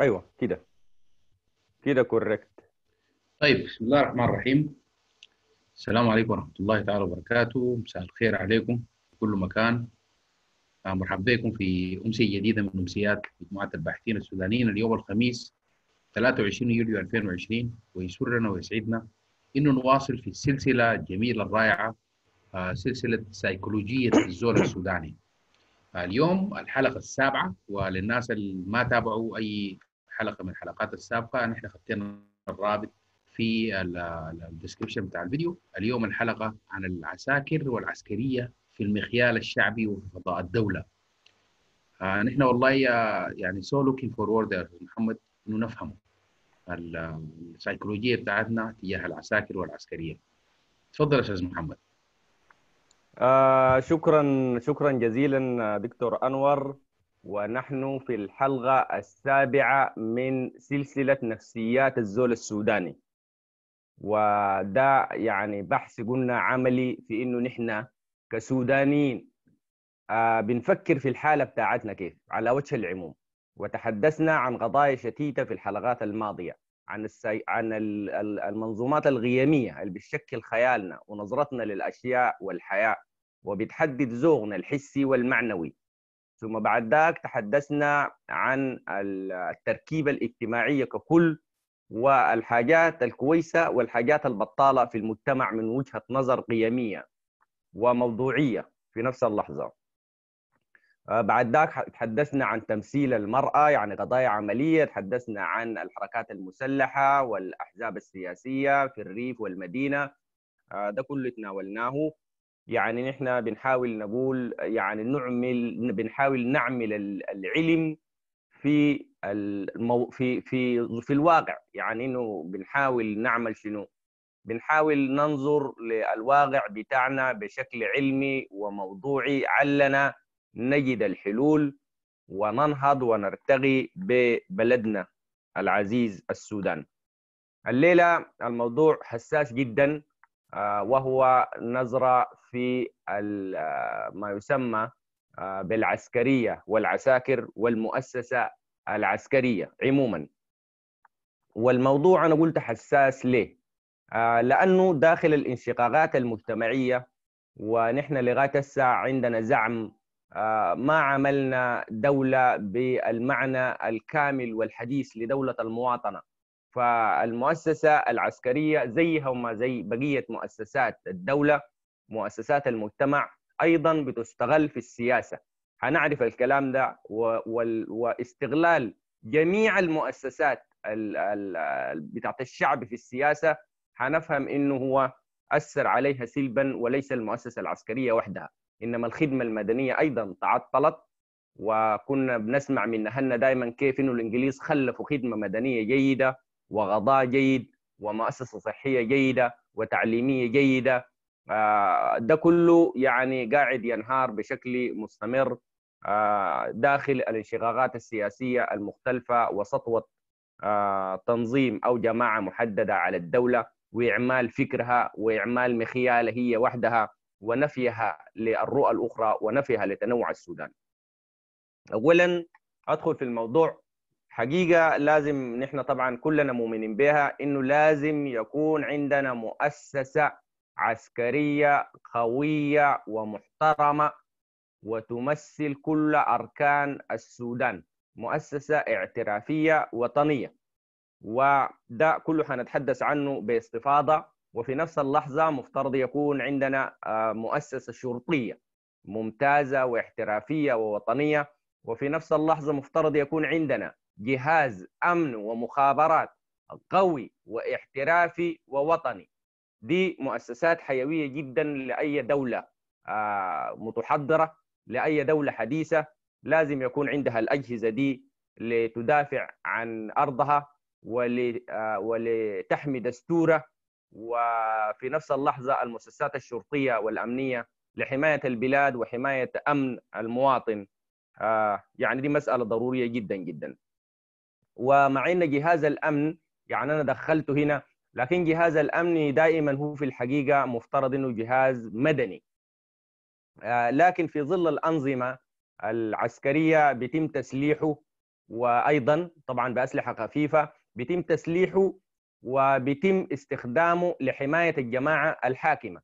ايوه كده كده كوركت طيب بسم الله الرحمن الرحيم السلام عليكم ورحمه الله تعالى وبركاته مساء الخير عليكم في كل مكان مرحبا بكم في امسيه جديده من امسيات مجموعه الباحثين السودانيين اليوم الخميس 23 يوليو 2020 ويسرنا ويسعدنا انه نواصل في السلسله الجميله الرائعه آه، سلسله سيكولوجيه الزول السوداني آه، اليوم الحلقه السابعه وللناس اللي ما تابعوا اي حلقه من الحلقات السابقه نحن حطينا الرابط في الديسكربشن بتاع الفيديو اليوم الحلقه عن العساكر والعسكريه في المخيال الشعبي وفي فضاء الدوله آه نحن والله آه، يعني سو لوكينج فورورد محمد انه نفهم السيكولوجيه بتاعتنا تجاه العساكر والعسكريه تفضل استاذ محمد آه شكرا شكرا جزيلا آه، دكتور انور ونحن في الحلقة السابعة من سلسلة نفسيات الزول السوداني وده يعني بحث قلنا عملي في إنه نحن كسودانيين آه بنفكر في الحالة بتاعتنا كيف على وجه العموم وتحدثنا عن قضايا شتيتة في الحلقات الماضية عن السي... عن المنظومات الغياميه اللي بتشكل خيالنا ونظرتنا للأشياء والحياة وبتحدد ذوقنا الحسي والمعنوي ثم بعد ذاك تحدثنا عن التركيبة الاجتماعية ككل والحاجات الكويسة والحاجات البطالة في المجتمع من وجهة نظر قيمية وموضوعية في نفس اللحظة آه، بعد ذاك تحدثنا عن تمثيل المرأة يعني قضايا عملية تحدثنا عن الحركات المسلحة والأحزاب السياسية في الريف والمدينة آه، ده كله تناولناه يعني نحن بنحاول نقول يعني نعمل بنحاول نعمل العلم في المو في في في الواقع يعني انه بنحاول نعمل شنو بنحاول ننظر للواقع بتاعنا بشكل علمي وموضوعي علنا نجد الحلول وننهض ونرتقي ببلدنا العزيز السودان الليلة الموضوع حساس جدا آه، وهو نظرة في آه، ما يسمى آه، بالعسكريه والعساكر والمؤسسه العسكريه عموما والموضوع انا قلت حساس ليه آه، لانه داخل الانشقاقات المجتمعيه ونحن لغايه الساعه عندنا زعم ما عملنا دوله بالمعنى الكامل والحديث لدوله المواطنه فالمؤسسه العسكريه زيها وما زي بقيه مؤسسات الدوله مؤسسات المجتمع ايضا بتستغل في السياسه هنعرف الكلام ده واستغلال جميع المؤسسات بتاعت الشعب في السياسه هنفهم انه هو اثر عليها سلبا وليس المؤسسه العسكريه وحدها انما الخدمه المدنيه ايضا تعطلت وكنا بنسمع من اهلنا دائما كيف انه الانجليز خلفوا خدمه مدنيه جيده وغضاء جيد ومؤسسه صحيه جيده وتعليميه جيده آه، ده كله يعني قاعد ينهار بشكل مستمر آه، داخل الانشقاقات السياسية المختلفة وسطوة آه، تنظيم أو جماعة محددة على الدولة وإعمال فكرها وإعمال مخيالة هي وحدها ونفيها للرؤى الأخرى ونفيها لتنوع السودان أولا أدخل في الموضوع حقيقة لازم نحن طبعا كلنا مؤمنين بها إنه لازم يكون عندنا مؤسسة عسكرية قوية ومحترمة وتمثل كل أركان السودان مؤسسة اعترافية وطنية وده كله حنتحدث عنه باستفاضة وفي نفس اللحظة مفترض يكون عندنا آه، مؤسسة شرطية ممتازة واحترافية ووطنية وفي نفس اللحظة مفترض يكون عندنا جهاز أمن ومخابرات قوي واحترافي ووطني دي مؤسسات حيويه جدا لاي دوله آه، متحضره لاي دوله حديثه لازم يكون عندها الاجهزه دي لتدافع عن ارضها آه، ولتحمي دستوره وفي نفس اللحظه المؤسسات الشرطيه والامنيه لحمايه البلاد وحمايه امن المواطن آه، يعني دي مساله ضروريه جدا جدا ومع ان جهاز الامن يعني انا دخلته هنا لكن جهاز الامن دائما هو في الحقيقه مفترض انه جهاز مدني آه، لكن في ظل الانظمه العسكريه بيتم تسليحه وايضا طبعا باسلحه خفيفه بيتم تسليحه وبيتم استخدامه لحمايه الجماعه الحاكمه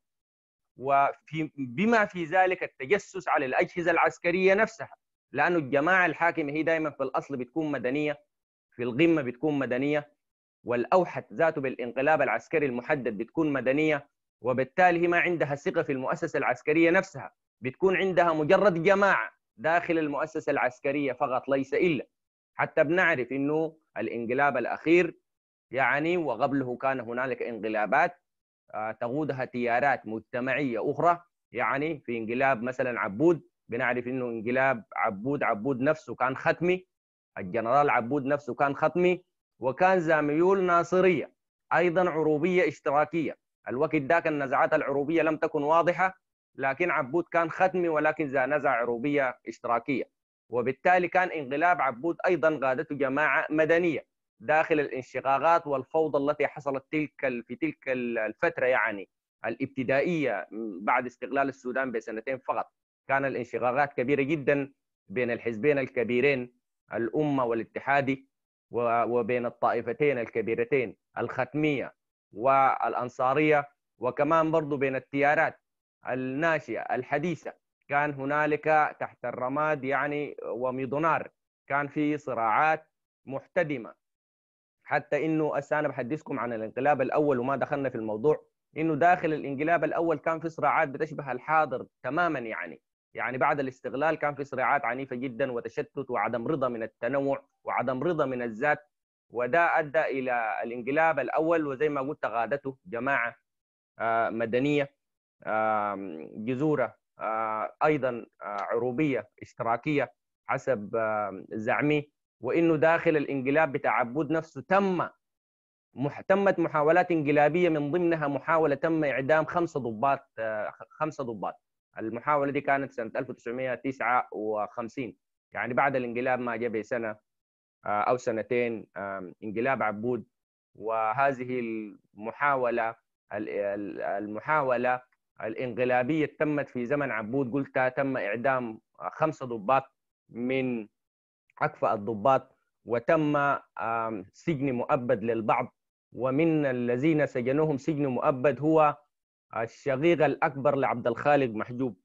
وفي بما في ذلك التجسس على الاجهزه العسكريه نفسها لانه الجماعه الحاكمه هي دائما في الاصل بتكون مدنيه في القمه بتكون مدنيه والأوحت ذاته بالانقلاب العسكري المحدد بتكون مدنية وبالتالي هي ما عندها ثقة في المؤسسة العسكرية نفسها بتكون عندها مجرد جماعة داخل المؤسسة العسكرية فقط ليس إلا حتى بنعرف إنه الانقلاب الأخير يعني وقبله كان هنالك انقلابات آه، تقودها تيارات مجتمعية أخرى يعني في انقلاب مثلا عبود بنعرف انه انقلاب عبود عبود نفسه كان ختمي الجنرال عبود نفسه كان ختمي وكان زاميول ناصريه ايضا عروبيه اشتراكيه الوقت ذاك النزعات العروبيه لم تكن واضحه لكن عبود كان ختمي ولكن ذا نزعه عروبيه اشتراكيه وبالتالي كان انقلاب عبود ايضا قادته جماعه مدنيه داخل الانشقاقات والفوضى التي حصلت تلك في تلك الفتره يعني الابتدائيه بعد استقلال السودان بسنتين فقط كان الانشقاقات كبيره جدا بين الحزبين الكبيرين الامه والاتحادي وبين الطائفتين الكبيرتين الختمية والأنصارية وكمان برضو بين التيارات الناشئة الحديثة كان هنالك تحت الرماد يعني وميدونار كان في صراعات محتدمة حتى انه انا بحدثكم عن الانقلاب الاول وما دخلنا في الموضوع انه داخل الانقلاب الاول كان في صراعات بتشبه الحاضر تماما يعني يعني بعد الاستغلال كان في صراعات عنيفه جدا وتشتت وعدم رضا من التنوع وعدم رضا من الذات وده ادى الى الانقلاب الاول وزي ما قلت غادته جماعه آه، مدنيه جذوره آه، ايضا آه، عروبيه اشتراكيه حسب زعمي وانه داخل الانقلاب بتعبد نفسه تم تمت محاولات انقلابيه من ضمنها محاوله تم اعدام خمسه ضباط خمسه ضباط المحاوله دي كانت سنه 1959 يعني بعد الانقلاب ما جاب سنة آه، او سنتين انقلاب عبود وهذه المحاوله المحاوله الانقلابيه تمت في زمن عبود قلتها تم اعدام خمسه ضباط من اكفأ الضباط وتم سجن مؤبد للبعض ومن الذين سجنوهم سجن مؤبد هو الشقيق الأكبر لعبد الخالق محجوب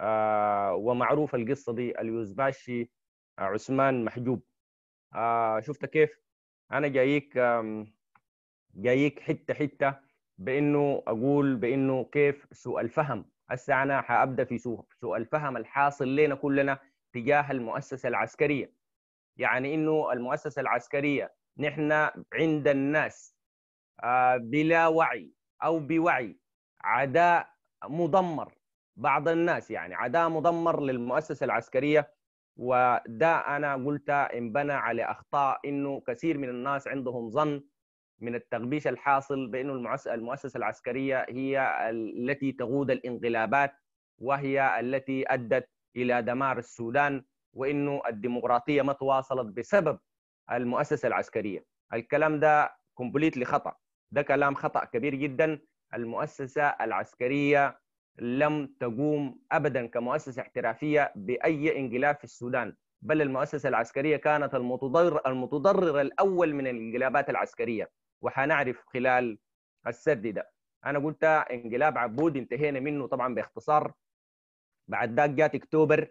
آه ومعروف القصة دي اليوزباشي آه، عثمان محجوب آه شفت كيف أنا جايك جايك حتة حتة بأنه أقول بأنه كيف سوء الفهم هسه أنا حأبدأ في سوء الفهم الحاصل لنا كلنا تجاه المؤسسة العسكرية يعني انه المؤسسه العسكريه نحن عند الناس آه، بلا وعي او بوعي عداء مدمر بعض الناس يعني عداء مدمر للمؤسسه العسكريه وده انا قلت انبنى على اخطاء انه كثير من الناس عندهم ظن من التغبيش الحاصل بانه المؤسسه العسكريه هي التي تغود الانقلابات وهي التي ادت الى دمار السودان وانه الديمقراطيه ما تواصلت بسبب المؤسسه العسكريه الكلام ده كومبليتلي خطا ده كلام خطا كبير جدا المؤسسة العسكرية لم تقوم أبدا كمؤسسة احترافية بأي انقلاب في السودان بل المؤسسة العسكرية كانت المتضرر, المتضرر الأول من الانقلابات العسكرية وحنعرف خلال السرد ده أنا قلت انقلاب عبود انتهينا منه طبعا باختصار بعد ذاك جات اكتوبر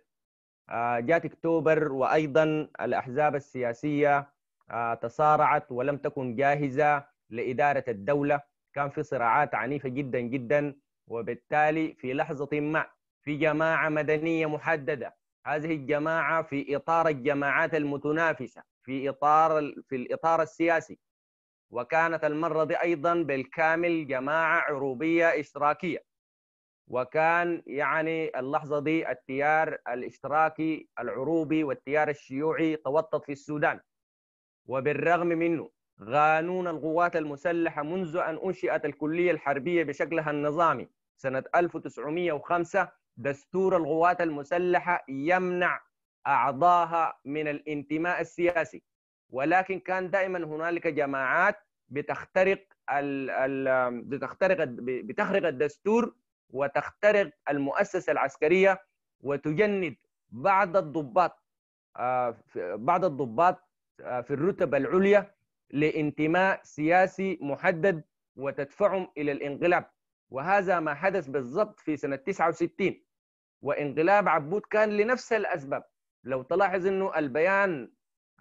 آه، جات اكتوبر وايضا الاحزاب السياسيه آه، تصارعت ولم تكن جاهزه لاداره الدوله كان في صراعات عنيفه جدا جدا وبالتالي في لحظه ما في جماعه مدنيه محدده هذه الجماعه في اطار الجماعات المتنافسه في اطار في الاطار السياسي وكانت المره دي ايضا بالكامل جماعه عروبيه اشتراكيه وكان يعني اللحظه دي التيار الاشتراكي العروبي والتيار الشيوعي توطد في السودان وبالرغم منه قانون القوات المسلحة منذ أن أنشئت الكلية الحربية بشكلها النظامي سنة 1905 دستور القوات المسلحة يمنع أعضاها من الانتماء السياسي ولكن كان دائما هنالك جماعات بتخترق الـ الـ بتخترق بتخرق الدستور وتخترق المؤسسة العسكرية وتجند بعض الضباط آه، بعض الضباط آه، في الرتب العليا لانتماء سياسي محدد وتدفعهم إلى الانقلاب وهذا ما حدث بالضبط في سنة 69 وانقلاب عبود كان لنفس الأسباب لو تلاحظ أنه البيان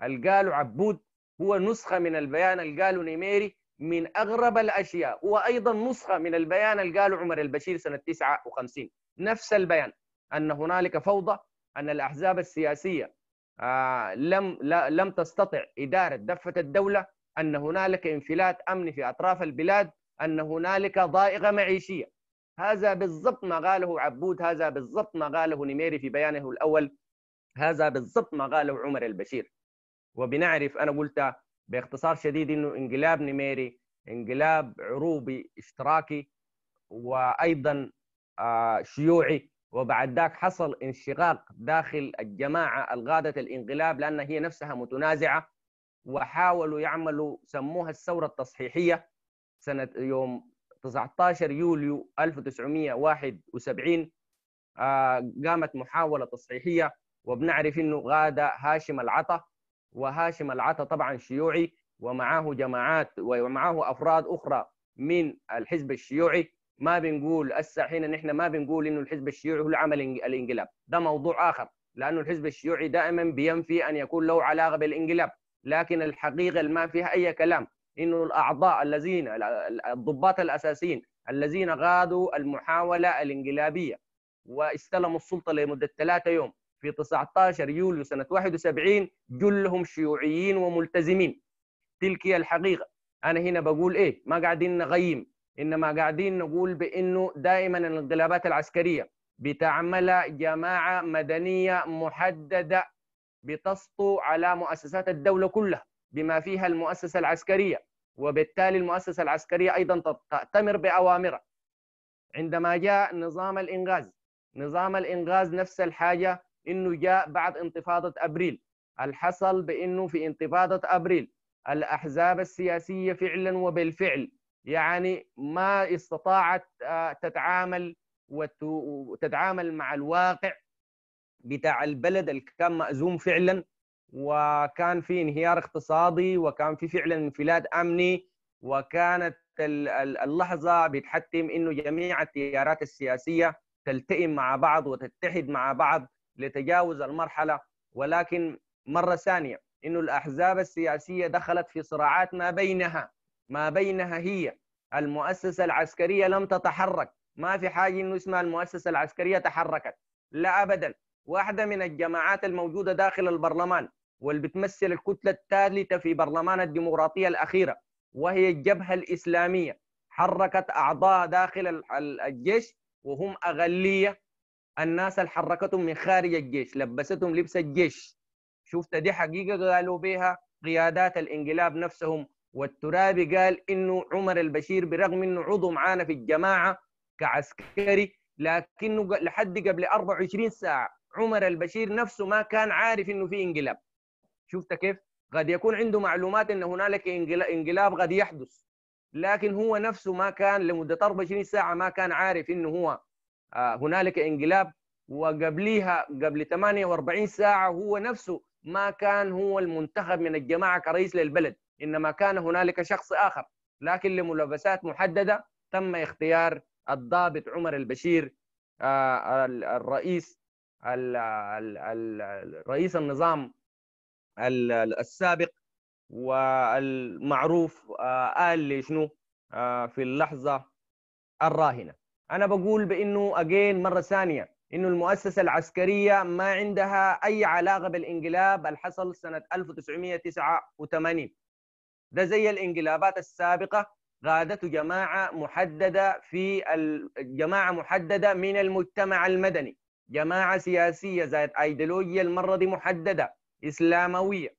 اللي قاله عبود هو نسخة من البيان اللي قاله نيميري من أغرب الأشياء هو أيضا نسخة من البيان اللي قاله عمر البشير سنة 59 نفس البيان أن هنالك فوضى أن الأحزاب السياسية آه لم لا لم تستطع إدارة دفة الدولة ان هنالك انفلات امني في اطراف البلاد ان هنالك ضائقه معيشيه هذا بالضبط ما قاله عبود هذا بالضبط ما قاله نميري في بيانه الاول هذا بالضبط ما قاله عمر البشير وبنعرف انا قلت باختصار شديد انه انقلاب نميري انقلاب عروبي اشتراكي وايضا آه، شيوعي وبعد ذاك حصل انشقاق داخل الجماعه الغاده الانقلاب لان هي نفسها متنازعه وحاولوا يعملوا سموها الثورة التصحيحية سنة يوم 19 يوليو 1971 آه، قامت محاولة تصحيحية وبنعرف انه غاد هاشم العطا وهاشم العطا طبعا شيوعي ومعاه جماعات ومعاه افراد اخرى من الحزب الشيوعي ما بنقول هسه حين نحن ما بنقول انه الحزب الشيوعي هو اللي عمل الانقلاب ده موضوع اخر لانه الحزب الشيوعي دائما بينفي ان يكون له علاقه بالانقلاب لكن الحقيقه ما فيها اي كلام انه الاعضاء الذين الضباط الاساسيين الذين غادوا المحاوله الانقلابيه واستلموا السلطه لمده ثلاثه يوم في 19 يوليو سنه 71 جلهم شيوعيين وملتزمين تلك هي الحقيقه انا هنا بقول ايه ما قاعدين نغيم انما قاعدين نقول بانه دائما الانقلابات العسكريه بتعملها جماعه مدنيه محدده بتسطو على مؤسسات الدولة كلها بما فيها المؤسسة العسكرية وبالتالي المؤسسة العسكرية أيضا تأتمر بأوامرها عندما جاء نظام الإنغاز نظام الإنغاز نفس الحاجة إنه جاء بعد انتفاضة أبريل الحصل بإنه في انتفاضة أبريل الأحزاب السياسية فعلا وبالفعل يعني ما استطاعت آه، تتعامل وتتعامل مع الواقع بتاع البلد اللي كان مأزوم فعلا وكان في انهيار اقتصادي وكان في فعلا انفلات امني وكانت اللحظه بتحتم انه جميع التيارات السياسيه تلتئم مع بعض وتتحد مع بعض لتجاوز المرحله ولكن مره ثانيه انه الاحزاب السياسيه دخلت في صراعات ما بينها ما بينها هي المؤسسه العسكريه لم تتحرك ما في حاجه انه اسمها المؤسسه العسكريه تحركت لا ابدا واحدة من الجماعات الموجودة داخل البرلمان واللي بتمثل الكتلة الثالثة في برلمان الديمقراطية الأخيرة وهي الجبهة الإسلامية حركت أعضاء داخل الجيش وهم أغلية الناس اللي حركتهم من خارج الجيش لبستهم لبس الجيش شفت دي حقيقة قالوا بها قيادات الانقلاب نفسهم والترابي قال انه عمر البشير برغم انه عضو معانا في الجماعه كعسكري لكنه لحد قبل 24 ساعه عمر البشير نفسه ما كان عارف انه في انقلاب شفت كيف قد يكون عنده معلومات ان هنالك انقلاب قد يحدث لكن هو نفسه ما كان لمده 24 ساعه ما كان عارف انه هو آه، هنالك انقلاب وقبليها قبل 48 ساعه هو نفسه ما كان هو المنتخب من الجماعه كرئيس للبلد انما كان هنالك شخص اخر لكن لملابسات محدده تم اختيار الضابط عمر البشير آه، الرئيس رئيس النظام السابق والمعروف قال آه، لي شنو آه، في اللحظة الراهنة أنا بقول بأنه أجين مرة ثانية أنه المؤسسة العسكرية ما عندها أي علاقة بالإنقلاب اللي حصل سنة 1989 ده زي الإنقلابات السابقة قادته جماعة محددة في جماعة محددة من المجتمع المدني جماعه سياسيه ذات ايديولوجيا المره دي محدده اسلامويه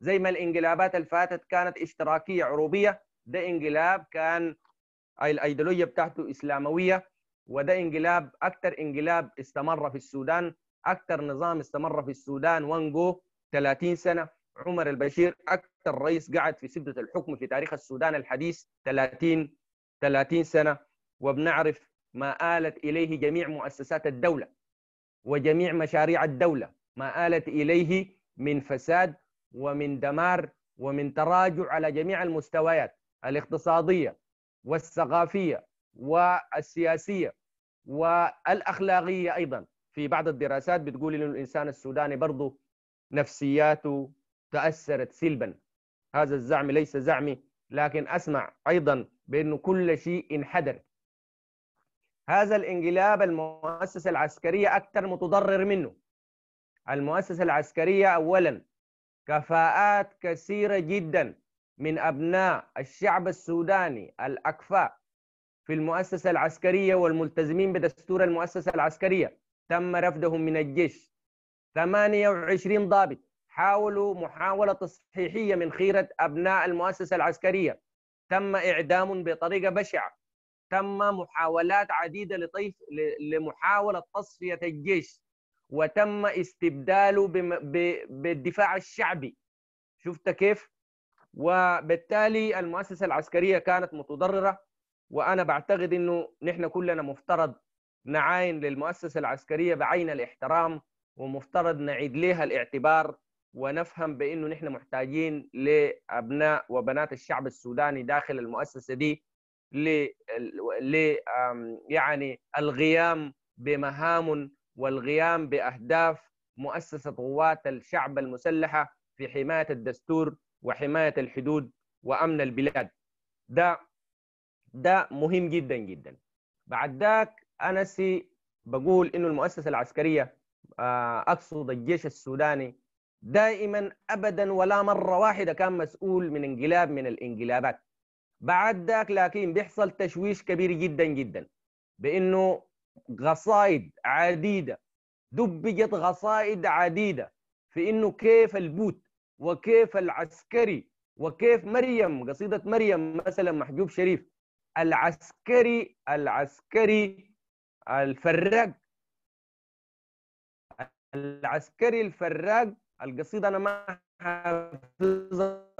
زي ما الانقلابات اللي فاتت كانت اشتراكيه عروبيه ده انقلاب كان الايديولوجيا بتاعته اسلامويه وده انقلاب اكثر انقلاب استمر في السودان اكثر نظام استمر في السودان وانجو 30 سنه عمر البشير اكثر رئيس قعد في سده الحكم في تاريخ السودان الحديث 30 30 سنه وبنعرف ما آلت اليه جميع مؤسسات الدوله وجميع مشاريع الدولة ما آلت إليه من فساد ومن دمار ومن تراجع على جميع المستويات الاقتصادية والثقافية والسياسية والأخلاقية أيضا في بعض الدراسات بتقول إنه الإنسان السوداني برضه نفسياته تأثرت سلبا هذا الزعم ليس زعمي لكن أسمع أيضا بأنه كل شيء انحدر هذا الانقلاب المؤسسة العسكرية أكثر متضرر منه المؤسسة العسكرية أولا كفاءات كثيرة جدا من أبناء الشعب السوداني الأكفاء في المؤسسة العسكرية والملتزمين بدستور المؤسسة العسكرية تم رفدهم من الجيش 28 ضابط حاولوا محاولة تصحيحية من خيرة أبناء المؤسسة العسكرية تم إعدام بطريقة بشعة تم محاولات عديدة لطيف لمحاولة تصفية الجيش وتم استبداله بالدفاع الشعبي شفت كيف؟ وبالتالي المؤسسة العسكرية كانت متضررة وأنا بعتقد أنه نحن كلنا مفترض نعاين للمؤسسة العسكرية بعين الاحترام ومفترض نعيد لها الاعتبار ونفهم بأنه نحن محتاجين لأبناء وبنات الشعب السوداني داخل المؤسسة دي ل يعني الغيام بمهام والغيام باهداف مؤسسه قوات الشعب المسلحه في حمايه الدستور وحمايه الحدود وامن البلاد ده ده مهم جدا جدا بعد ذاك انا سي بقول انه المؤسسه العسكريه آه، اقصد الجيش السوداني دائما ابدا ولا مره واحده كان مسؤول من انقلاب من الانقلابات بعد ذاك لكن بيحصل تشويش كبير جدا جدا بانه قصائد عديده دبجت قصائد عديده في انه كيف البوت وكيف العسكري وكيف مريم قصيده مريم مثلا محجوب شريف العسكري العسكري الفراق العسكري الفراق القصيده انا ما حافظها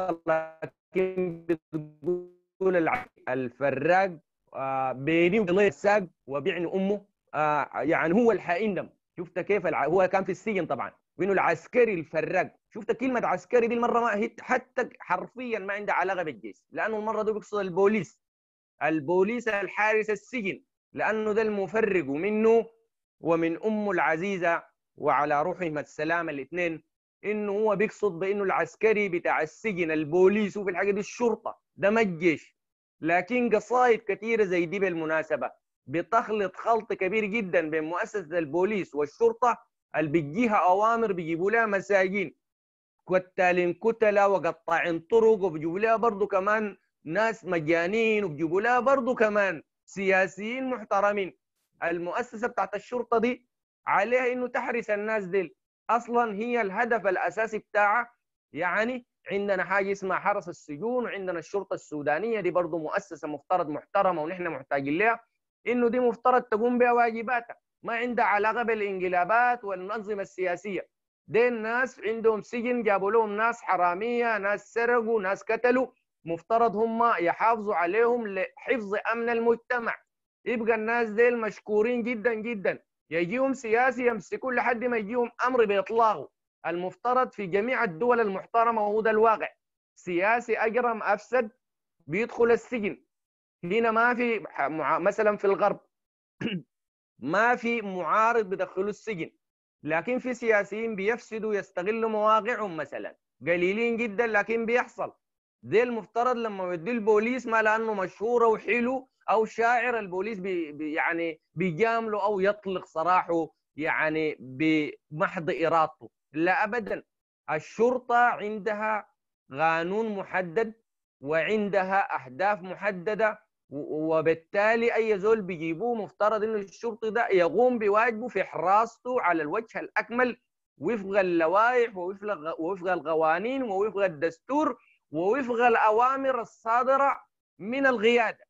لكن بتقول الفراق آه، بيني وبين الساق وبيعني امه آه، يعني هو الحائندم شفت كيف الع... هو كان في السجن طبعا وانه العسكري الفراق شفت كلمه عسكري دي المره ما حتى حرفيا ما عندها علاقه بالجيش لانه المره دي بيقصد البوليس البوليس الحارس السجن لانه ده المفرق منه ومن امه العزيزه وعلى روحهما السلام الاثنين انه هو بيقصد بانه العسكري بتاع السجن البوليس وفي الحاجه دي الشرطه ده ما لكن قصائد كثيرة زي دي بالمناسبة بتخلط خلط كبير جدا بين مؤسسة البوليس والشرطة اللي بيجيها أوامر بيجيبوا لها مساجين كتالين كتلة وقطاعين طرق وبيجيبوا لها برضه كمان ناس مجانين وبيجيبوا لها برضه كمان سياسيين محترمين المؤسسة بتاعت الشرطة دي عليها إنه تحرس الناس دي أصلا هي الهدف الأساسي بتاعها يعني عندنا حاجه اسمها حرس السجون وعندنا الشرطه السودانيه دي برضه مؤسسه مفترض محترمه ونحن محتاجين لها انه دي مفترض تقوم بها واجباتها ما عندها علاقه بالانقلابات والمنظمه السياسيه دي الناس عندهم سجن جابوا لهم ناس حراميه ناس سرقوا ناس قتلوا مفترض هم يحافظوا عليهم لحفظ امن المجتمع يبقى الناس ديل مشكورين جدا جدا يجيهم سياسي يمسكون لحد ما يجيهم امر باطلاقه المفترض في جميع الدول المحترمه وهو ده الواقع سياسي اجرم افسد بيدخل السجن هنا ما في مثلا في الغرب ما في معارض بدخلوا السجن لكن في سياسيين بيفسدوا يستغلوا مواقعهم مثلا قليلين جدا لكن بيحصل زي المفترض لما يدي البوليس ما لانه مشهور او حلو او شاعر البوليس بي يعني بيجامله او يطلق صراحه يعني بمحض ارادته لا ابدا الشرطه عندها قانون محدد وعندها اهداف محدده وبالتالي اي زول بيجيبوه مفترض انه الشرطي ده يقوم بواجبه في حراسته على الوجه الاكمل وفق اللوائح ووفق القوانين ووفق الدستور ووفق الاوامر الصادره من القياده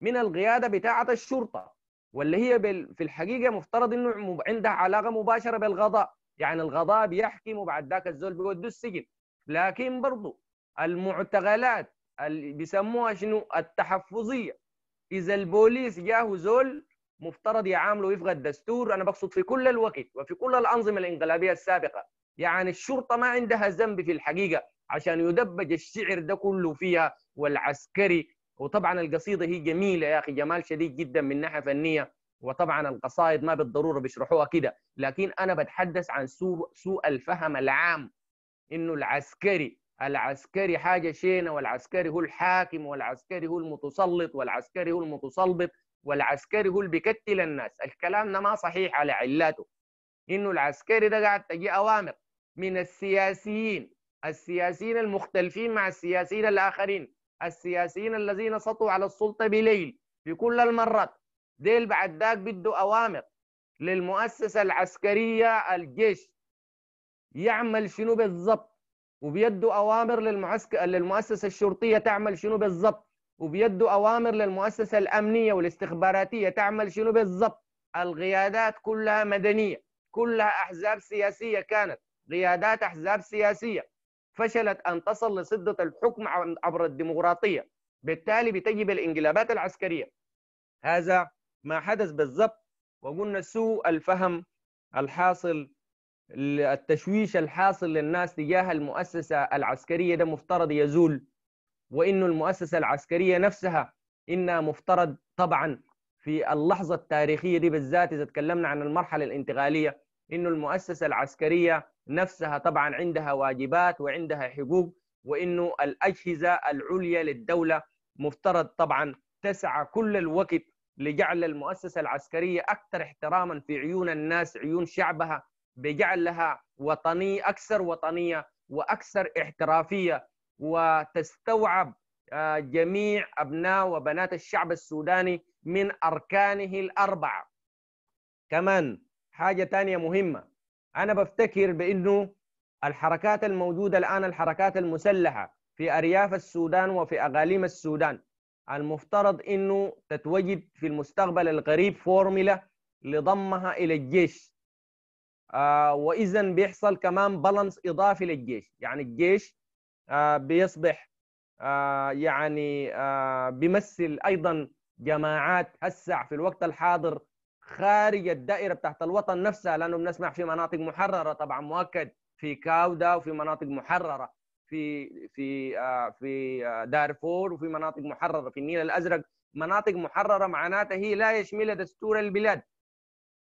من القياده بتاعه الشرطه واللي هي في الحقيقه مفترض انه عندها علاقه مباشره بالقضاء يعني القضاء بيحكم وبعد ذاك الزول بيودوه السجن لكن برضه المعتقلات اللي بيسموها شنو التحفظيه اذا البوليس جاه زول مفترض يعامله يفقد الدستور انا بقصد في كل الوقت وفي كل الانظمه الانقلابيه السابقه يعني الشرطه ما عندها ذنب في الحقيقه عشان يدبج الشعر ده كله فيها والعسكري وطبعا القصيده هي جميله يا اخي جمال شديد جدا من ناحيه فنيه وطبعا القصائد ما بالضروره بيشرحوها كده لكن انا بتحدث عن سوء سوء الفهم العام انه العسكري العسكري حاجه شينه والعسكري هو الحاكم والعسكري هو المتسلط والعسكري هو المتسلط والعسكري هو اللي بيكتل الناس الكلام ده ما صحيح على علاته انه العسكري ده قاعد تجي اوامر من السياسيين السياسيين المختلفين مع السياسيين الاخرين السياسيين الذين سطوا على السلطه بليل في كل المرات ديل بعد ذاك بده اوامر للمؤسسه العسكريه الجيش يعمل شنو بالضبط وبيده اوامر للمعسكر للمؤسسه الشرطيه تعمل شنو بالضبط وبيده اوامر للمؤسسه الامنيه والاستخباراتيه تعمل شنو بالضبط القيادات كلها مدنيه كلها احزاب سياسيه كانت قيادات احزاب سياسيه فشلت ان تصل لسده الحكم عبر الديمقراطيه بالتالي بتجب الانقلابات العسكريه هذا ما حدث بالضبط وقلنا سوء الفهم الحاصل التشويش الحاصل للناس تجاه المؤسسة العسكرية ده مفترض يزول وإنه المؤسسة العسكرية نفسها إنها مفترض طبعا في اللحظة التاريخية دي بالذات إذا تكلمنا عن المرحلة الانتقالية إنه المؤسسة العسكرية نفسها طبعا عندها واجبات وعندها حقوق وإنه الأجهزة العليا للدولة مفترض طبعا تسعى كل الوقت لجعل المؤسسة العسكرية أكثر احتراما في عيون الناس عيون شعبها بجعلها وطنية أكثر وطنية وأكثر احترافية وتستوعب آه، جميع أبناء وبنات الشعب السوداني من أركانه الأربعة كمان حاجة تانية مهمة أنا بفتكر بأنه الحركات الموجودة الآن الحركات المسلحة في أرياف السودان وفي أقاليم السودان المفترض انه تتوجد في المستقبل القريب فورمولا لضمها الى الجيش آه واذا بيحصل كمان بالانس اضافي للجيش يعني الجيش آه بيصبح آه يعني آه بيمثل ايضا جماعات هسع في الوقت الحاضر خارج الدائره بتاعت الوطن نفسها لانه بنسمع في مناطق محرره طبعا مؤكد في كاودا وفي مناطق محرره في في آه، في آه، دارفور وفي مناطق محرره في النيل الازرق مناطق محرره معناتها هي لا يشمل دستور البلاد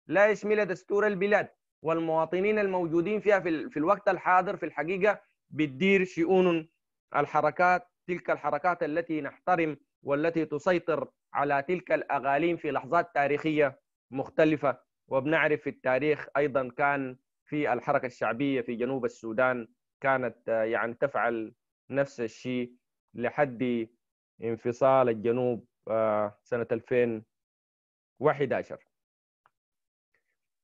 لا يشمل دستور البلاد والمواطنين الموجودين فيها في, في الوقت الحاضر في الحقيقه بتدير شؤون الحركات تلك الحركات التي نحترم والتي تسيطر على تلك الاغاليم في لحظات تاريخيه مختلفه وبنعرف في التاريخ ايضا كان في الحركه الشعبيه في جنوب السودان كانت آه، يعني تفعل نفس الشيء لحد انفصال الجنوب آه، سنة 2011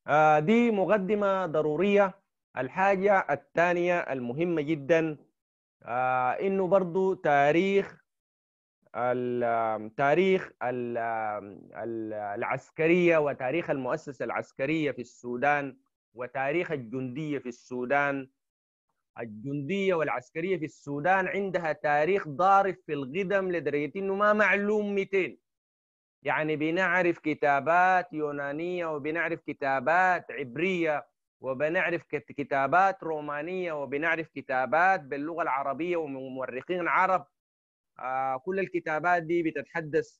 آه، دي مقدمة ضرورية الحاجة الثانية المهمة جدا انه برضو تاريخ تاريخ العسكرية وتاريخ المؤسسة العسكرية في السودان وتاريخ الجندية في السودان الجنديه والعسكريه في السودان عندها تاريخ ضارب في القدم لدرجه انه ما معلوم متين يعني بنعرف كتابات يونانيه وبنعرف كتابات عبريه وبنعرف كتابات رومانيه وبنعرف كتابات باللغه العربيه ومورقين عرب آه كل الكتابات دي بتتحدث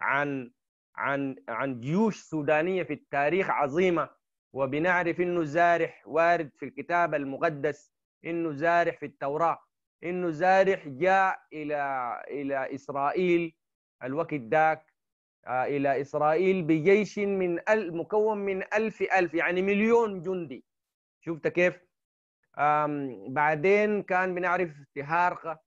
عن عن عن جيوش سودانيه في التاريخ عظيمه وبنعرف انه زارح وارد في الكتاب المقدس انه زارح في التوراه انه زارح جاء الى الى اسرائيل الوقت ذاك آه، الى اسرائيل بجيش من مكون من ألف ألف يعني مليون جندي شفت كيف؟ بعدين كان بنعرف تهارقه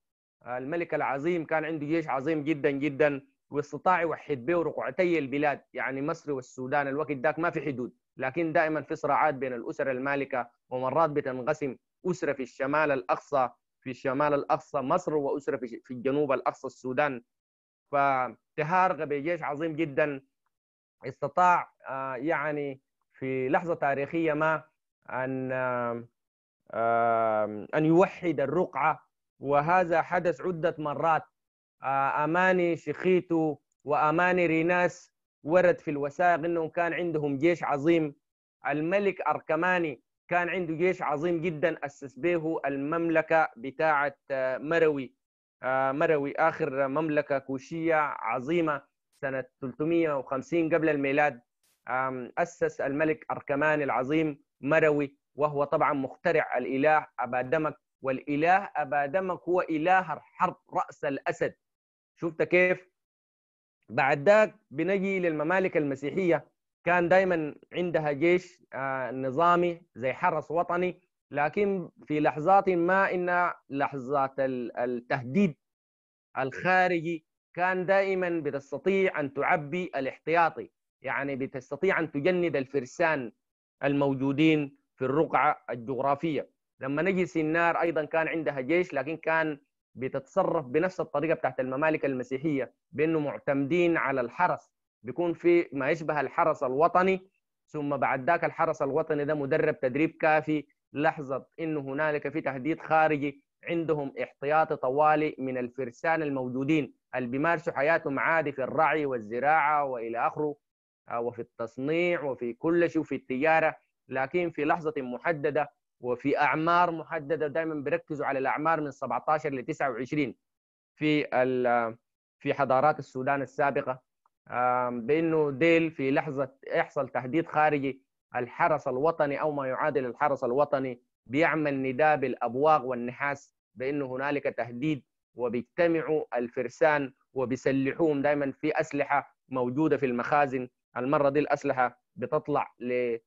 آه، الملك العظيم كان عنده جيش عظيم جدا جدا واستطاع يوحد به رقعتي البلاد يعني مصر والسودان الوقت ذاك ما في حدود لكن دائما في صراعات بين الاسر المالكه ومرات بتنقسم اسره في الشمال الاقصى في الشمال الاقصى مصر واسره في الجنوب الاقصى السودان فتهارغ بجيش عظيم جدا استطاع آه، يعني في لحظه تاريخيه ما ان ان يوحد الرقعه وهذا حدث عده مرات آه، اماني شخيتو واماني ريناس ورد في الوثائق انهم كان عندهم جيش عظيم الملك اركماني كان عنده جيش عظيم جدا أسس به المملكة بتاعة آه، مروي آه، مروي آخر مملكة كوشية عظيمة سنة 350 قبل الميلاد أسس الملك أركمان العظيم مروي وهو طبعا مخترع الإله أبادمك والإله أبادمك هو إله الحرب رأس الأسد شفت كيف؟ بعد ذاك بنجي للممالك المسيحية كان دائما عندها جيش آه، نظامي زي حرس وطني لكن في لحظات ما ان لحظات التهديد الخارجي كان دائما بتستطيع ان تعبي الاحتياطي يعني بتستطيع ان تجند الفرسان الموجودين في الرقعه الجغرافيه لما نجي سنار ايضا كان عندها جيش لكن كان بتتصرف بنفس الطريقه بتاعت الممالك المسيحيه بانه معتمدين على الحرس بيكون في ما يشبه الحرس الوطني ثم بعد ذاك الحرس الوطني ده مدرب تدريب كافي لحظة إنه هنالك في تهديد خارجي عندهم احتياطي طوالي من الفرسان الموجودين اللي بيمارسوا حياتهم عادي في الرعي والزراعة وإلى آخره آه، وفي التصنيع وفي كل شيء وفي التجارة لكن في لحظة محددة وفي أعمار محددة دائما بيركزوا على الأعمار من 17 ل 29 في في حضارات السودان السابقة بانه ديل في لحظه يحصل تهديد خارجي الحرس الوطني او ما يعادل الحرس الوطني بيعمل نداء بالابواق والنحاس بانه هنالك تهديد وبيجتمعوا الفرسان وبيسلحوهم دائما في اسلحه موجوده في المخازن المره دي الاسلحه بتطلع ل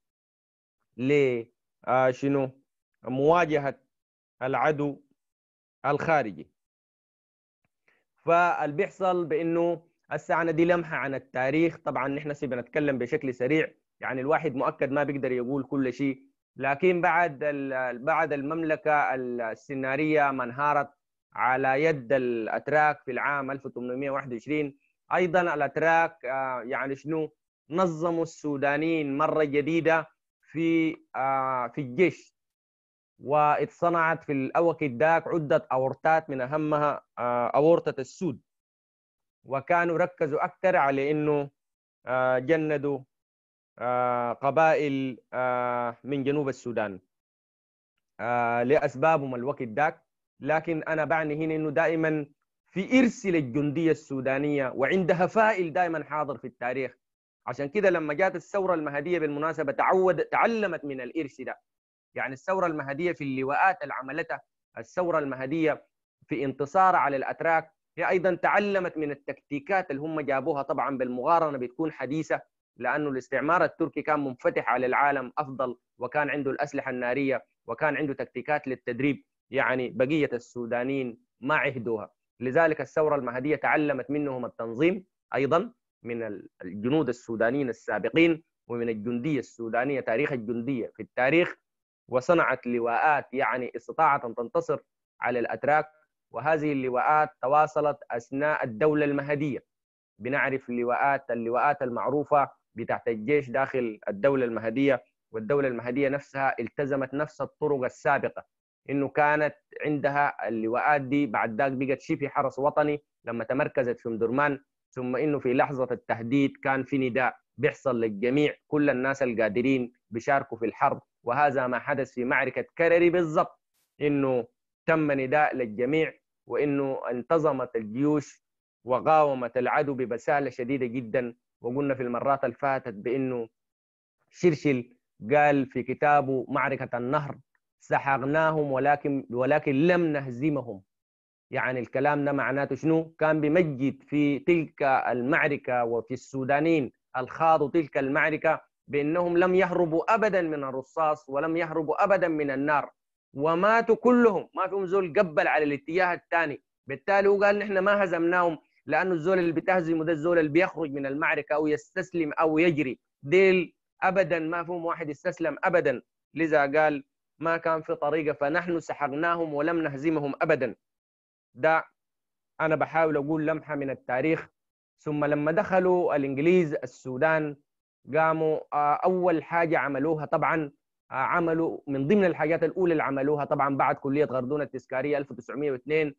ل آه شنو مواجهه العدو الخارجي فاللي بيحصل بانه هسه انا دي لمحه عن التاريخ طبعا نحن بنتكلم بشكل سريع يعني الواحد مؤكد ما بيقدر يقول كل شيء لكن بعد بعد المملكه السناريه ما انهارت على يد الاتراك في العام 1821 ايضا الاتراك آه، يعني شنو نظموا السودانيين مره جديده في آه، في الجيش واتصنعت في الاوقت ذاك عده اورتات من اهمها آه، اورطه السود وكانوا ركزوا اكثر على انه آه، جندوا آه، قبائل آه، من جنوب السودان لاسبابهم الوقت ذاك لكن انا بعني هنا انه دائما في ارث للجنديه السودانيه وعندها فائل دائما حاضر في التاريخ عشان كده لما جات الثوره المهديه بالمناسبه تعود تعلمت من الارث ده يعني الثوره المهديه في اللواءات اللي عملتها الثوره المهديه في انتصار على الاتراك هي ايضا تعلمت من التكتيكات اللي هم جابوها طبعا بالمقارنه بتكون حديثه لانه الاستعمار التركي كان منفتح على العالم افضل وكان عنده الاسلحه الناريه وكان عنده تكتيكات للتدريب يعني بقيه السودانيين ما عهدوها لذلك الثوره المهديه تعلمت منهم التنظيم ايضا من الجنود السودانيين السابقين ومن الجنديه السودانيه تاريخ الجنديه في التاريخ وصنعت لواءات يعني استطاعت ان تنتصر على الاتراك وهذه اللواءات تواصلت أثناء الدولة المهدية بنعرف اللواءات اللواءات المعروفة بتاعت الجيش داخل الدولة المهدية والدولة المهدية نفسها التزمت نفس الطرق السابقة انه كانت عندها اللواءات دي بعد ذاك بقت شبه حرس وطني لما تمركزت في مدرمان ثم انه في لحظه التهديد كان في نداء بيحصل للجميع كل الناس القادرين بيشاركوا في الحرب وهذا ما حدث في معركه كرري بالضبط انه تم نداء للجميع وانه انتظمت الجيوش وقاومت العدو ببساله شديده جدا وقلنا في المرات اللي فاتت بانه شرشل قال في كتابه معركه النهر سحقناهم ولكن ولكن لم نهزمهم يعني الكلام ده معناته شنو؟ كان بمجد في تلك المعركه وفي السودانيين الخاضوا تلك المعركه بانهم لم يهربوا ابدا من الرصاص ولم يهربوا ابدا من النار وماتوا كلهم ما فيهم زول قبل على الاتجاه الثاني بالتالي هو قال نحن ما هزمناهم لانه الزول اللي بتهزمه ده الزول اللي بيخرج من المعركه او يستسلم او يجري ديل ابدا ما فيهم واحد استسلم ابدا لذا قال ما كان في طريقه فنحن سحقناهم ولم نهزمهم ابدا ده انا بحاول اقول لمحه من التاريخ ثم لما دخلوا الانجليز السودان قاموا آه، اول حاجه عملوها طبعا عملوا من ضمن الحاجات الاولى اللي عملوها طبعا بعد كليه غردون التذكاريه 1902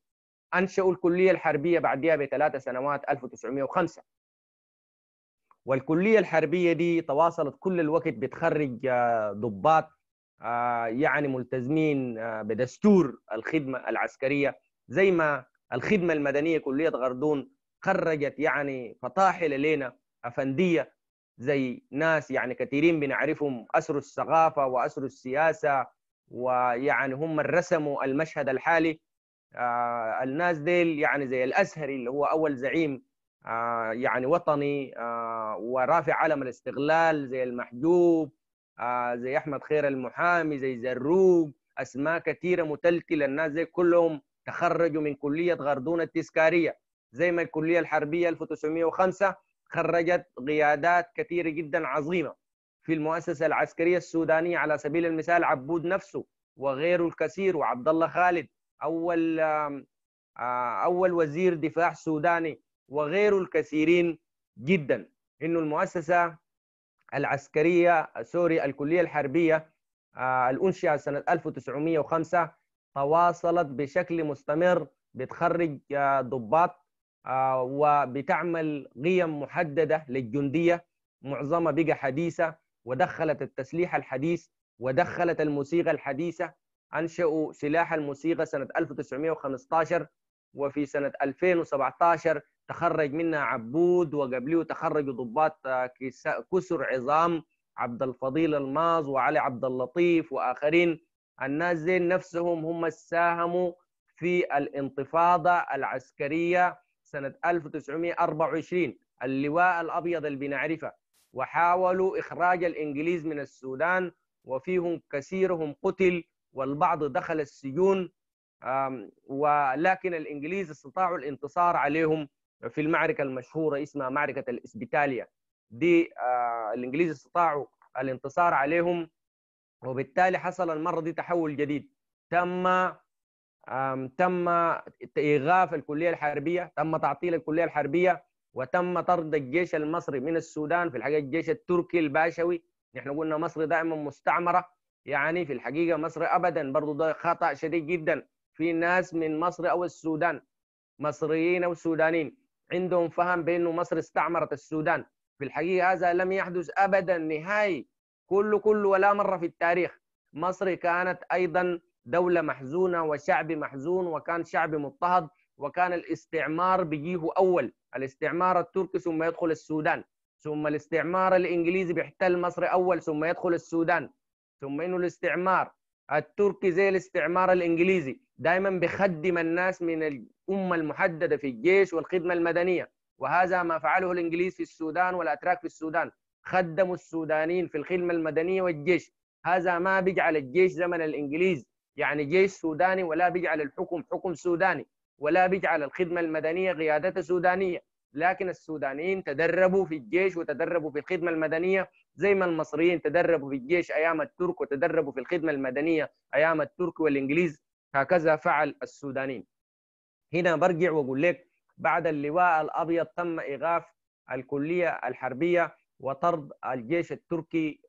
انشاوا الكليه الحربيه بعديها بثلاث سنوات 1905 والكليه الحربيه دي تواصلت كل الوقت بتخرج آه، ضباط آه، يعني ملتزمين آه، بدستور الخدمه العسكريه زي ما الخدمه المدنيه كليه غردون خرجت يعني فطاحله لنا افنديه زي ناس يعني كثيرين بنعرفهم أسر الثقافة وأسر السياسة ويعني هم رسموا المشهد الحالي آه الناس ديل يعني زي الأزهري اللي هو أول زعيم آه يعني وطني آه ورافع علم الاستغلال زي المحجوب آه زي أحمد خير المحامي زي زروق أسماء كثيرة متلتلة الناس زي كلهم تخرجوا من كلية غردون التذكارية زي ما الكلية الحربية 1905 خرجت قيادات كثيره جدا عظيمه في المؤسسه العسكريه السودانيه على سبيل المثال عبود نفسه وغيره الكثير وعبد الله خالد اول آه، اول وزير دفاع سوداني وغيره الكثيرين جدا انه المؤسسه العسكريه سوري الكليه الحربيه آه، الانشئه سنه 1905 تواصلت بشكل مستمر بتخرج آه، ضباط آه، وبتعمل قيم محددة للجندية معظمها بقى حديثة ودخلت التسليح الحديث ودخلت الموسيقى الحديثة أنشأوا سلاح الموسيقى سنة 1915 وفي سنة 2017 تخرج منها عبود وقبله تخرجوا ضباط آه، كسر عظام عبد الفضيل الماز وعلي عبد اللطيف وآخرين الناس نفسهم هم ساهموا في الانتفاضة العسكرية سنة 1924 اللواء الأبيض اللي بنعرفه وحاولوا إخراج الإنجليز من السودان وفيهم كثيرهم قتل والبعض دخل السجون ولكن الإنجليز استطاعوا الانتصار عليهم في المعركة المشهورة اسمها معركة الإسبيتاليا دي الإنجليز استطاعوا الانتصار عليهم وبالتالي حصل المرة دي تحول جديد تم تم إيغاف الكلية الحربية تم تعطيل الكلية الحربية وتم طرد الجيش المصري من السودان في الحقيقة الجيش التركي الباشوي نحن قلنا مصر دائما مستعمرة يعني في الحقيقة مصر أبدا برضو ده خطأ شديد جدا في ناس من مصر أو السودان مصريين أو سودانيين عندهم فهم بأنه مصر استعمرت السودان في الحقيقة هذا لم يحدث أبدا نهائي كله كله ولا مرة في التاريخ مصر كانت أيضا دولة محزونة وشعب محزون وكان شعب مضطهد وكان الاستعمار بيجيه أول الاستعمار التركي ثم يدخل السودان ثم الاستعمار الإنجليزي بيحتل مصر أول ثم يدخل السودان ثم إنه الاستعمار التركي زي الاستعمار الإنجليزي دائما بخدم الناس من الأمة المحددة في الجيش والخدمة المدنية وهذا ما فعله الإنجليز في السودان والأتراك في السودان خدموا السودانيين في الخدمة المدنية والجيش هذا ما بيجعل الجيش زمن الإنجليز يعني جيش سوداني ولا بيجعل الحكم حكم سوداني ولا بيجعل الخدمة المدنية قيادة سودانية لكن السودانيين تدربوا في الجيش وتدربوا في الخدمة المدنية زي ما المصريين تدربوا في الجيش أيام الترك وتدربوا في الخدمة المدنية أيام الترك والإنجليز هكذا فعل السودانيين هنا برجع وأقول لك بعد اللواء الأبيض تم إغاف الكلية الحربية وطرد الجيش التركي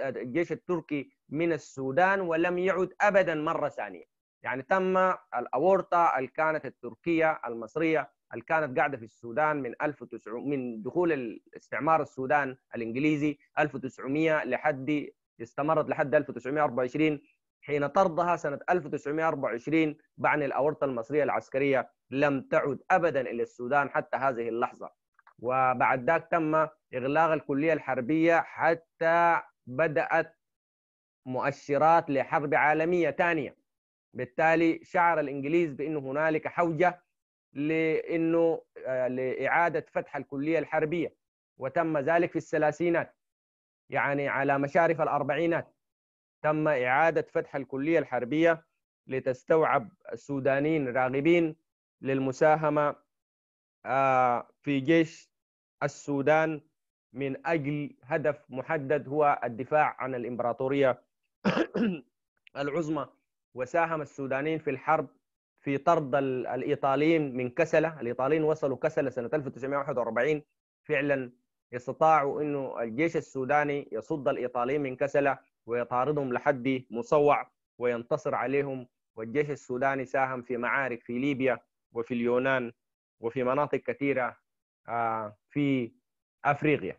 الجيش التركي من السودان ولم يعد ابدا مره ثانيه يعني تم الاورطه اللي كانت التركيه المصريه اللي كانت قاعده في السودان من 1900 من دخول استعمار السودان الانجليزي 1900 لحد استمرت لحد 1924 حين طردها سنة 1924 بعد الأورطة المصرية العسكرية لم تعد أبدا إلى السودان حتى هذه اللحظة وبعد ذلك تم إغلاق الكلية الحربية حتى بدأت مؤشرات لحرب عالمية ثانية بالتالي شعر الإنجليز بأن هنالك حوجة لأنه آه، لإعادة فتح الكلية الحربية وتم ذلك في الثلاثينات يعني على مشارف الأربعينات تم إعادة فتح الكلية الحربية لتستوعب السودانيين راغبين للمساهمة آه، في جيش السودان من اجل هدف محدد هو الدفاع عن الامبراطوريه العظمى وساهم السودانيين في الحرب في طرد الايطاليين من كسله، الايطاليين وصلوا كسله سنه 1941 فعلا استطاعوا انه الجيش السوداني يصد الايطاليين من كسله ويطاردهم لحد مصوع وينتصر عليهم والجيش السوداني ساهم في معارك في ليبيا وفي اليونان وفي مناطق كثيره آه، في افريقيا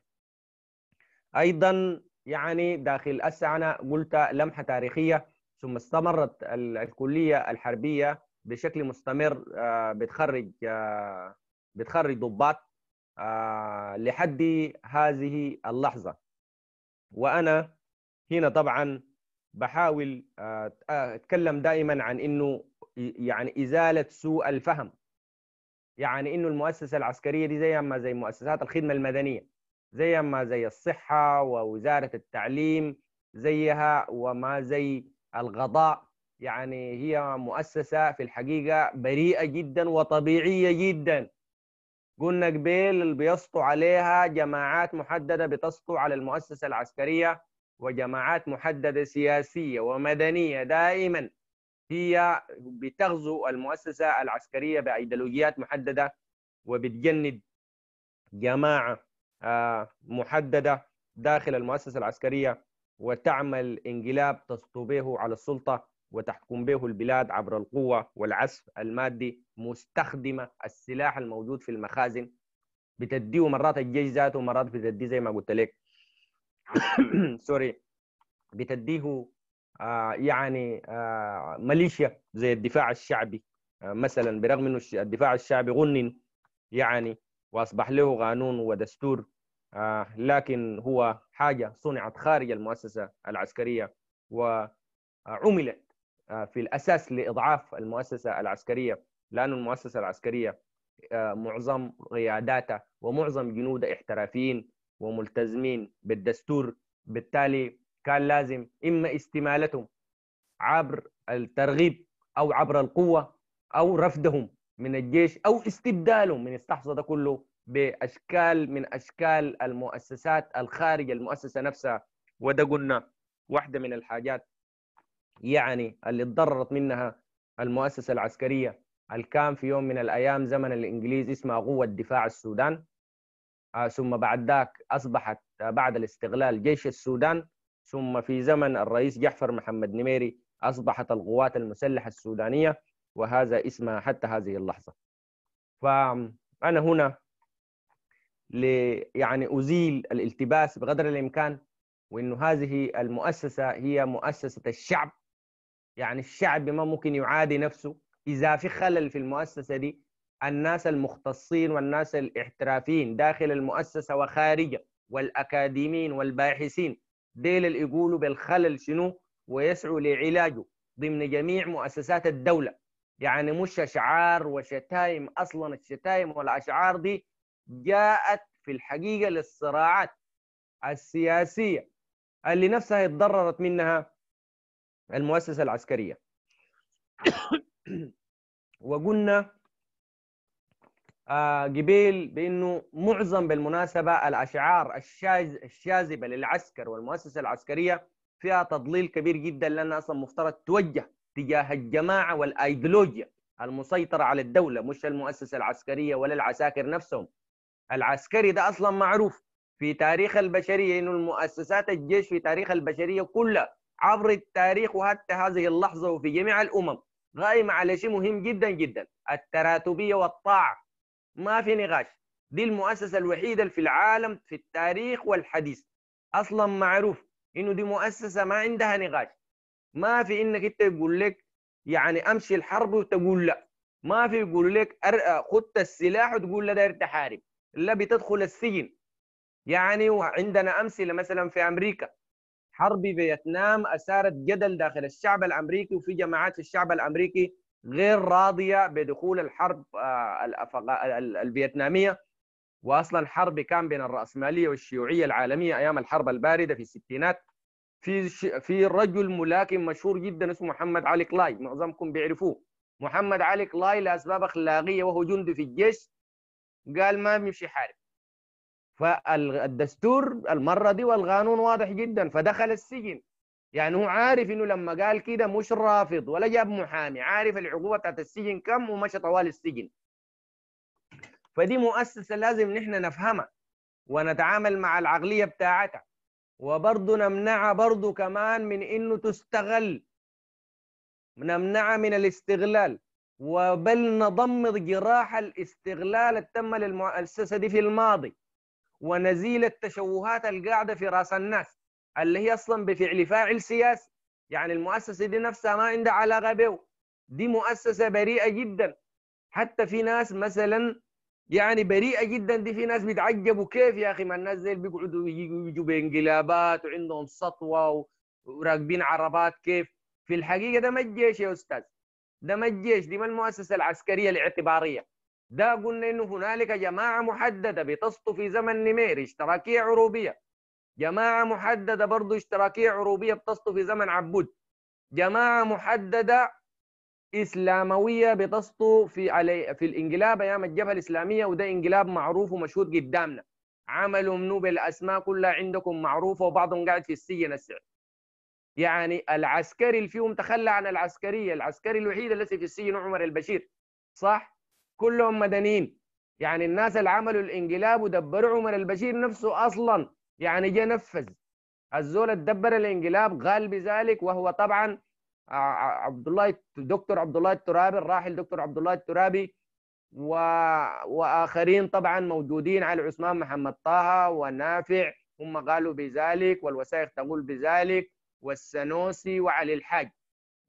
ايضا يعني داخل السعنة قلت لمحه تاريخيه ثم استمرت الكليه الحربيه بشكل مستمر آه، بتخرج آه، بتخرج ضباط لحد هذه اللحظه وانا هنا طبعا بحاول اتكلم دائما عن انه يعني ازاله سوء الفهم يعني انه المؤسسه العسكريه دي زي ما زي مؤسسات الخدمه المدنيه زي ما زي الصحه ووزاره التعليم زيها وما زي الغضاء يعني هي مؤسسه في الحقيقه بريئه جدا وطبيعيه جدا قلنا قبيل اللي بيسطو عليها جماعات محدده بتسطو على المؤسسه العسكريه وجماعات محدده سياسيه ومدنيه دائما هي بتغزو المؤسسة العسكرية بأيديولوجيات محددة وبتجند جماعة آه، محددة داخل المؤسسة العسكرية وتعمل انقلاب تسطو به على السلطة وتحكم به البلاد عبر القوة والعسف المادي مستخدمة السلاح الموجود في المخازن بتديه مرات الجيش ذاته ومرات بتديه زي ما قلت لك سوري بتديه آه، يعني آه، ميليشيا زي الدفاع الشعبي آه، مثلا برغم انه الدفاع الشعبي غنن يعني واصبح له قانون ودستور لكن هو حاجه صنعت خارج المؤسسه العسكريه وعملت في الاساس لاضعاف المؤسسه العسكريه لان المؤسسه العسكريه معظم قياداتها ومعظم جنودها احترافيين وملتزمين بالدستور بالتالي كان لازم اما استمالتهم عبر الترغيب او عبر القوه او رفدهم من الجيش او استبدالهم من استحصى ده كله باشكال من اشكال المؤسسات الخارج المؤسسه نفسها وده قلنا واحده من الحاجات يعني اللي اتضررت منها المؤسسه العسكريه اللي كان في يوم من الايام زمن الانجليز اسمها قوه دفاع السودان آه، ثم بعد ذاك اصبحت بعد الاستغلال جيش السودان ثم في زمن الرئيس جعفر محمد نميري أصبحت القوات المسلحة السودانية وهذا اسمها حتى هذه اللحظة فأنا هنا ل يعني أزيل الالتباس بقدر الإمكان وإنه هذه المؤسسة هي مؤسسة الشعب يعني الشعب ما ممكن يعادي نفسه إذا في خلل في المؤسسة دي الناس المختصين والناس الاحترافيين داخل المؤسسة وخارجة والأكاديميين والباحثين ديل يقولوا بالخلل شنو ويسعوا لعلاجه ضمن جميع مؤسسات الدولة يعني مش أشعار وشتايم أصلا الشتايم والأشعار دي جاءت في الحقيقة للصراعات السياسية اللي نفسها اتضررت منها المؤسسة العسكرية وقلنا آه، قبيل بانه معظم بالمناسبه الاشعار الشاذبه للعسكر والمؤسسه العسكريه فيها تضليل كبير جدا لانها اصلا مفترض توجه تجاه الجماعه والايديولوجيا المسيطره على الدوله مش المؤسسه العسكريه ولا العساكر نفسهم. العسكري ده اصلا معروف في تاريخ البشريه انه المؤسسات الجيش في تاريخ البشريه كلها عبر التاريخ وحتى هذه اللحظه وفي جميع الامم قائمه على شيء مهم جدا جدا التراتبيه والطاعه ما في نقاش دي المؤسسة الوحيدة في العالم في التاريخ والحديث أصلا معروف إنه دي مؤسسة ما عندها نقاش ما في إنك أنت يقول لك يعني أمشي الحرب وتقول لا ما في يقول لك خدت السلاح وتقول لا داير تحارب لا بتدخل السجن يعني وعندنا أمثلة مثلا في أمريكا حرب فيتنام أثارت جدل داخل الشعب الأمريكي وفي جماعات في الشعب الأمريكي غير راضيه بدخول الحرب آه، الفيتناميه واصلا حرب كان بين الراسماليه والشيوعيه العالميه ايام الحرب البارده في الستينات في في رجل ملاكم مشهور جدا اسمه محمد علي كلاي معظمكم بيعرفوه محمد علي كلاي لاسباب اخلاقيه وهو جندي في الجيش قال ما بيمشي حارب فالدستور المره دي والقانون واضح جدا فدخل السجن يعني هو عارف انه لما قال كده مش رافض ولا جاب محامي عارف العقوبه بتاعت السجن كم ومشى طوال السجن فدي مؤسسه لازم نحن نفهمها ونتعامل مع العقليه بتاعتها وبرضه نمنعها برضه كمان من انه تستغل نمنعها من الاستغلال وبل نضمد جراح الاستغلال التم للمؤسسه دي في الماضي ونزيل التشوهات القاعده في راس الناس اللي هي اصلا بفعل فاعل سياسي يعني المؤسسه دي نفسها ما عندها علاقه به دي مؤسسه بريئه جدا حتى في ناس مثلا يعني بريئه جدا دي في ناس بيتعجبوا كيف يا اخي ما الناس زي بيقعدوا يجوا بانقلابات وعندهم سطوه وراكبين عربات كيف في الحقيقه ده ما الجيش يا استاذ ده ما الجيش دي ما المؤسسه العسكريه الاعتباريه ده قلنا انه هنالك جماعه محدده بتسطو في زمن نميري اشتراكيه عروبيه جماعة محددة برضو اشتراكية عروبية بتصطو في زمن عبود جماعة محددة إسلاموية بتصطو في علي في الانقلاب أيام الجبهة الإسلامية وده انقلاب معروف ومشهود قدامنا عملوا منو بالأسماء كلها عندكم معروفة وبعضهم قاعد في السجن السعر يعني العسكري اللي فيهم تخلى عن العسكرية العسكري الوحيد الذي في السجن عمر البشير صح؟ كلهم مدنيين يعني الناس اللي عملوا الانقلاب ودبروا عمر البشير نفسه أصلاً يعني جه نفذ الزول دبر الانقلاب قال بذلك وهو طبعا آه، آه، عبد الله دكتور عبد الله الترابي الراحل دكتور عبد الله الترابي و... واخرين طبعا موجودين على عثمان محمد طه ونافع هم قالوا بذلك والوثائق تقول بذلك والسنوسي وعلي الحاج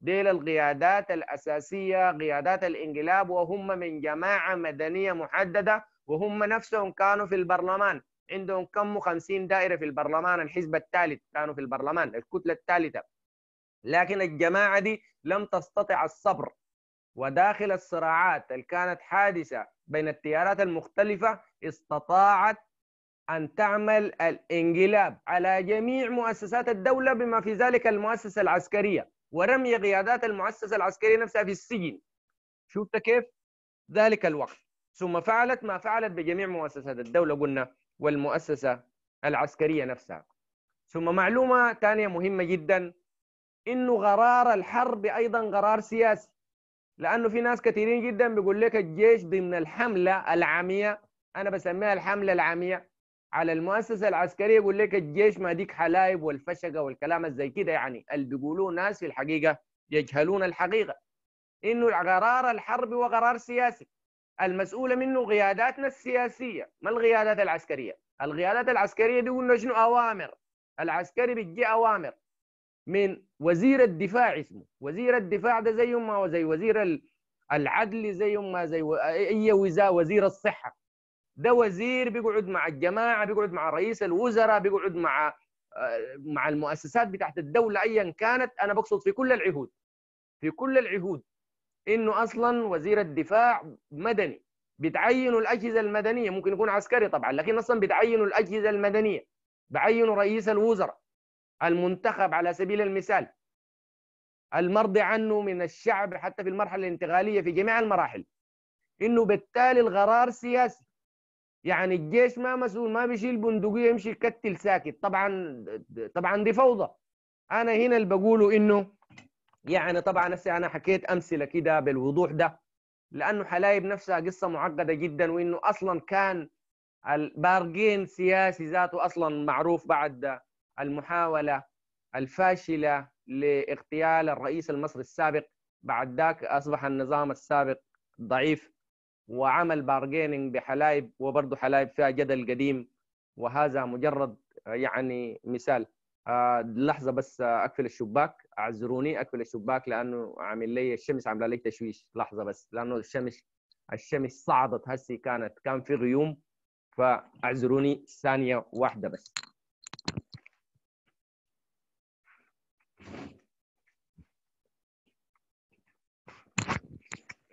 ديل القيادات الأساسية قيادات الانقلاب وهم من جماعة مدنية محددة وهم نفسهم كانوا في البرلمان عندهم كم 50 دائره في البرلمان الحزب الثالث كانوا في البرلمان الكتله الثالثه لكن الجماعه دي لم تستطع الصبر وداخل الصراعات اللي كانت حادثه بين التيارات المختلفه استطاعت ان تعمل الانقلاب على جميع مؤسسات الدوله بما في ذلك المؤسسه العسكريه ورمي قيادات المؤسسه العسكريه نفسها في السجن شفت كيف ذلك الوقت ثم فعلت ما فعلت بجميع مؤسسات الدوله قلنا والمؤسسة العسكرية نفسها ثم معلومة ثانية مهمة جدا إنه غرار الحرب أيضا غرار سياسي لأنه في ناس كثيرين جدا بيقول لك الجيش ضمن الحملة العامية أنا بسميها الحملة العامية على المؤسسة العسكرية يقول لك الجيش ما ديك حلايب والفشقة والكلام الزي كده يعني اللي بيقولوه ناس في الحقيقة يجهلون الحقيقة إنه الحرب هو وقرار سياسي المسؤوله منه قياداتنا السياسيه ما القيادات العسكريه القيادات العسكريه دي قلنا شنو اوامر العسكري بيجي اوامر من وزير الدفاع اسمه وزير الدفاع ده زي ما وزي وزير العدل زي ما زي و... اي وزاره وزير الصحه ده وزير بيقعد مع الجماعه بيقعد مع رئيس الوزراء بيقعد مع آه، مع المؤسسات بتاعت الدوله ايا كانت انا بقصد في كل العهود في كل العهود انه اصلا وزير الدفاع مدني بتعينوا الاجهزه المدنيه ممكن يكون عسكري طبعا لكن اصلا بتعينوا الاجهزه المدنيه بعينوا رئيس الوزراء المنتخب على سبيل المثال المرضي عنه من الشعب حتى في المرحله الانتقاليه في جميع المراحل انه بالتالي القرار سياسي يعني الجيش ما مسؤول ما بيشيل بندقيه يمشي يكتل ساكت طبعا طبعا دي فوضى انا هنا اللي بقوله انه يعني طبعا هسه انا حكيت امثله كده بالوضوح ده لانه حلايب نفسها قصه معقده جدا وانه اصلا كان البارجين سياسي ذاته اصلا معروف بعد المحاوله الفاشله لاغتيال الرئيس المصري السابق بعد ذاك اصبح النظام السابق ضعيف وعمل بارجينينج بحلايب وبرضه حلايب فيها جدل قديم وهذا مجرد يعني مثال آه، لحظه بس آه، اقفل الشباك اعذروني اقفل الشباك لانه عامل لي الشمس عامله لي تشويش لحظه بس لانه الشمس الشمس صعدت هسي كانت كان في غيوم فاعذروني ثانيه واحده بس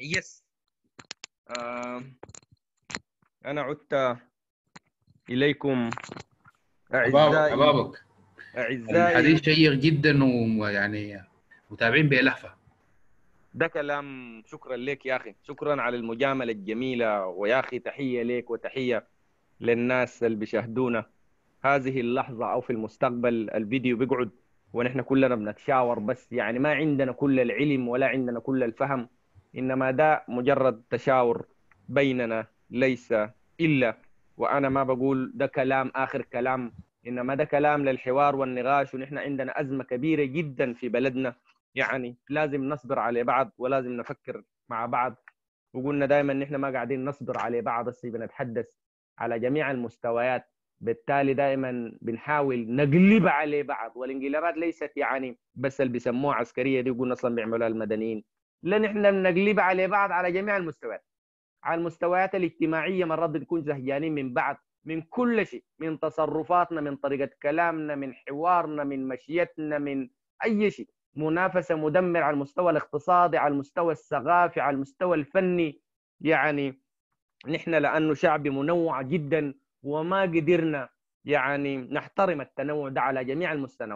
يس آه انا عدت اليكم اعزائي أبابك. اعزائي الحديث يعني شيق جدا ويعني متابعين بلهفه ده كلام شكرا لك يا اخي شكرا على المجامله الجميله ويا اخي تحيه لك وتحيه للناس اللي بيشاهدونا هذه اللحظه او في المستقبل الفيديو بيقعد ونحن كلنا بنتشاور بس يعني ما عندنا كل العلم ولا عندنا كل الفهم انما ده مجرد تشاور بيننا ليس الا وانا ما بقول ده كلام اخر كلام انما ده كلام للحوار والنقاش ونحن عندنا ازمه كبيره جدا في بلدنا يعني لازم نصبر على بعض ولازم نفكر مع بعض وقلنا دائما نحن ما قاعدين نصبر على بعض بس بنتحدث على جميع المستويات بالتالي دائما بنحاول نقلب على بعض والانقلابات ليست يعني بس اللي بيسموها عسكريه دي يقولون اصلا بيعملوها المدنيين لا نحن بنقلب على بعض على جميع المستويات على المستويات الاجتماعيه مرات بنكون زهجانين من بعض من كل شيء من تصرفاتنا من طريقة كلامنا من حوارنا من مشيتنا من أي شيء منافسة مدمرة على المستوى الاقتصادي على المستوى الثقافي على المستوى الفني يعني نحن لأنه شعب منوع جدا وما قدرنا يعني نحترم التنوع ده على جميع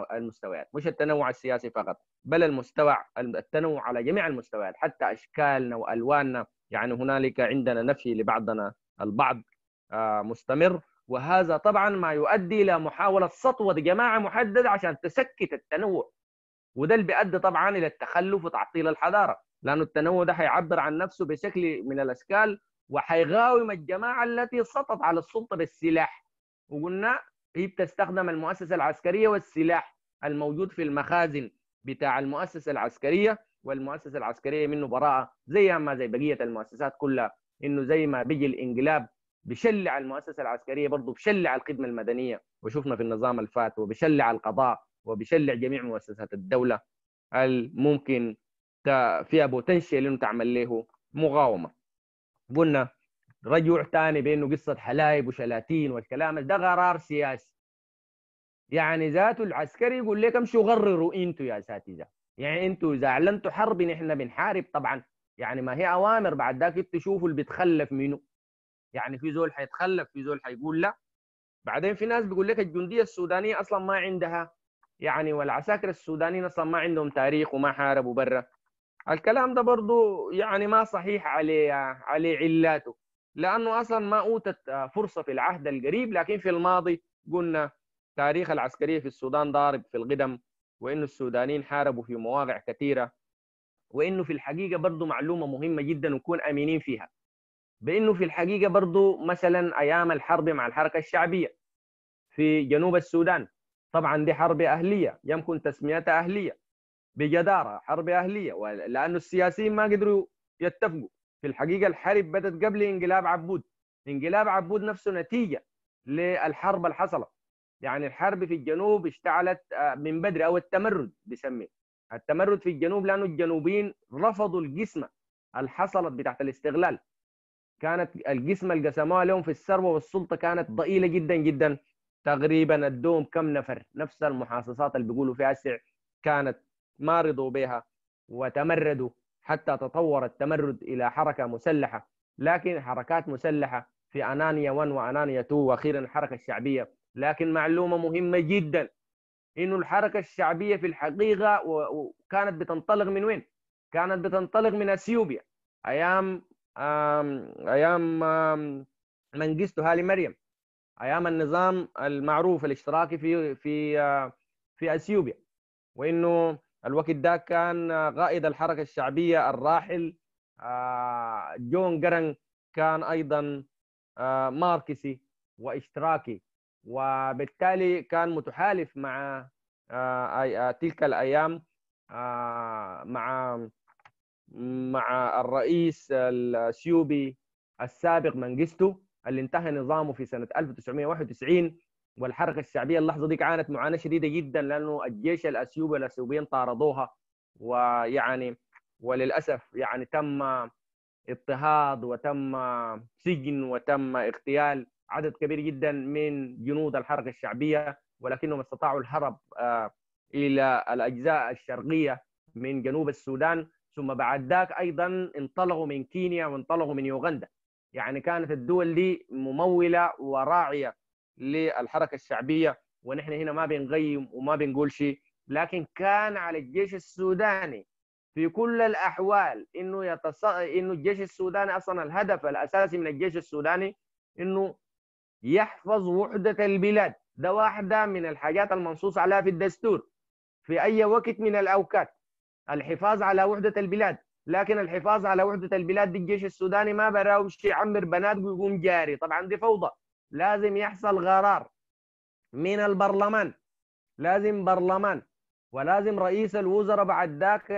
المستويات مش التنوع السياسي فقط بل المستوى التنوع على جميع المستويات حتى أشكالنا وألواننا يعني هنالك عندنا نفي لبعضنا البعض آه، مستمر وهذا طبعا ما يؤدي الى محاوله سطوه جماعه محدده عشان تسكت التنوع وده اللي بيؤدي طبعا الى التخلف وتعطيل الحضاره لانه التنوع ده هيعبر عن نفسه بشكل من الاشكال وحيغاوم الجماعه التي سطت على السلطه بالسلاح وقلنا هي بتستخدم المؤسسه العسكريه والسلاح الموجود في المخازن بتاع المؤسسه العسكريه والمؤسسه العسكريه منه براءه زي ما زي بقيه المؤسسات كلها انه زي ما بيجي الانقلاب بشلع المؤسسه العسكريه برضه بشلع الخدمه المدنيه وشفنا في النظام الفات وبشلع القضاء وبشلع جميع مؤسسات الدوله الممكن فيها بوتنشال انه تعمل له مقاومه قلنا رجوع ثاني بانه قصه حلايب وشلاتين والكلام ده قرار سياسي يعني ذاته العسكري يقول لك امشوا غرروا انتوا يا اساتذه يعني انتوا اذا اعلنتوا حرب نحن بنحارب طبعا يعني ما هي اوامر بعد ذاك تشوفوا اللي بتخلف منه يعني في زول حيتخلف في زول حيقول لا بعدين في ناس بيقول لك الجنديه السودانيه اصلا ما عندها يعني والعساكر السودانيين اصلا ما عندهم تاريخ وما حاربوا برا الكلام ده برضه يعني ما صحيح عليه عليه علاته لانه اصلا ما اوتت فرصه في العهد القريب لكن في الماضي قلنا تاريخ العسكريه في السودان ضارب في القدم وانه السودانيين حاربوا في مواقع كثيره وانه في الحقيقه برضه معلومه مهمه جدا نكون امينين فيها بانه في الحقيقه برضو مثلا ايام الحرب مع الحركه الشعبيه في جنوب السودان طبعا دي حرب اهليه يمكن تسميتها اهليه بجداره حرب اهليه لانه السياسيين ما قدروا يتفقوا في الحقيقه الحرب بدات قبل انقلاب عبود انقلاب عبود نفسه نتيجه للحرب اللي حصلت يعني الحرب في الجنوب اشتعلت آه، من بدري او التمرد بسميه التمرد في الجنوب لانه الجنوبيين رفضوا القسمه اللي حصلت بتاعت الاستغلال كانت القسمة اللي قسموها لهم في الثروة والسلطة كانت ضئيلة جدا جدا تقريبا الدوم كم نفر نفس المحاصصات اللي بيقولوا فيها السع كانت ما رضوا بها وتمردوا حتى تطور التمرد إلى حركة مسلحة لكن حركات مسلحة في أنانيا 1 وأنانيا 2 وأخيرا الحركة الشعبية لكن معلومة مهمة جدا إنه الحركة الشعبية في الحقيقة وكانت بتنطلق من وين؟ كانت بتنطلق من أثيوبيا أيام ايام منجستو هالي مريم ايام النظام المعروف الاشتراكي في في في اثيوبيا وانه الوقت ده كان قائد الحركه الشعبيه الراحل جون جرن كان ايضا ماركسي واشتراكي وبالتالي كان متحالف مع تلك الايام مع مع الرئيس السيوبي السابق منجستو اللي انتهى نظامه في سنه 1991 والحركه الشعبيه اللحظه دي عانت معاناه شديده جدا لانه الجيش الاثيوبي والاثيوبيين طاردوها ويعني وللاسف يعني تم اضطهاد وتم سجن وتم اغتيال عدد كبير جدا من جنود الحركه الشعبيه ولكنهم استطاعوا الهرب آه، الى الاجزاء الشرقيه من جنوب السودان ثم بعد ذاك ايضا انطلقوا من كينيا وانطلقوا من يوغندا يعني كانت الدول دي مموله وراعيه للحركه الشعبيه ونحن هنا ما بنغيم وما بنقول شيء لكن كان على الجيش السوداني في كل الاحوال انه يتص... انه الجيش السوداني اصلا الهدف الاساسي من الجيش السوداني انه يحفظ وحده البلاد ده واحده من الحاجات المنصوص عليها في الدستور في اي وقت من الاوقات الحفاظ على وحده البلاد لكن الحفاظ على وحده البلاد دي الجيش السوداني ما براهم شيء عمر بنات ويقوم جاري طبعا دي فوضى لازم يحصل قرار من البرلمان لازم برلمان ولازم رئيس الوزراء بعد ذاك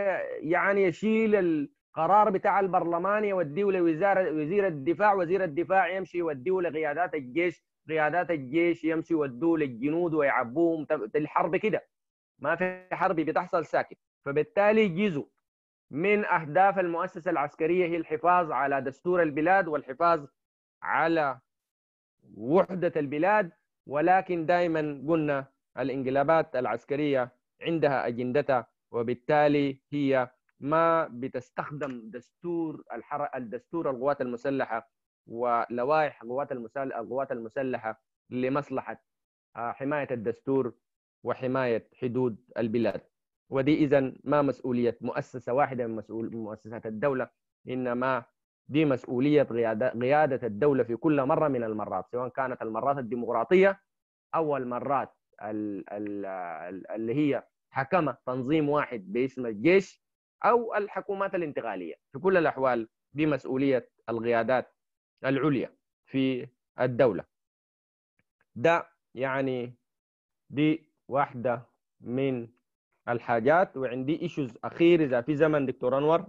يعني يشيل القرار بتاع البرلمان يوديه لوزارة وزير الدفاع وزير الدفاع يمشي يوديه لقيادات الجيش قيادات الجيش يمشي يودوه للجنود ويعبوهم الحرب كده ما في حرب بتحصل ساكت فبالتالي جزء من أهداف المؤسسة العسكرية هي الحفاظ على دستور البلاد والحفاظ على وحدة البلاد ولكن دائما قلنا الانقلابات العسكرية عندها أجندتها وبالتالي هي ما بتستخدم دستور الحر... الدستور القوات المسلحة ولوائح القوات المسل... القوات المسلحة لمصلحة آه، حماية الدستور وحماية حدود البلاد ودي إذا ما مسؤولية مؤسسة واحدة من مسؤول مؤسسات الدولة إنما دي مسؤولية قيادة الدولة في كل مرة من المرات سواء كانت المرات الديمقراطية أو المرات اللي هي حكمة تنظيم واحد باسم الجيش أو الحكومات الانتقالية في كل الأحوال دي مسؤولية القيادات العليا في الدولة ده يعني دي واحدة من الحاجات وعندي ايشوز اخير اذا في زمن دكتور انور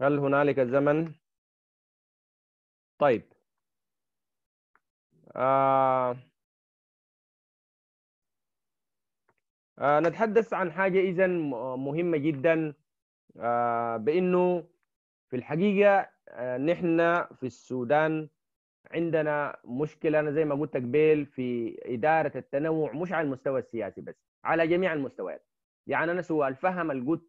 هل هنالك زمن طيب آه آه نتحدث عن حاجه اذا مهمه جدا آه بانه في الحقيقه آه نحن في السودان عندنا مشكله انا زي ما قلت قبيل في اداره التنوع مش على المستوى السياسي بس على جميع المستويات يعني انا سوى الفهم اللي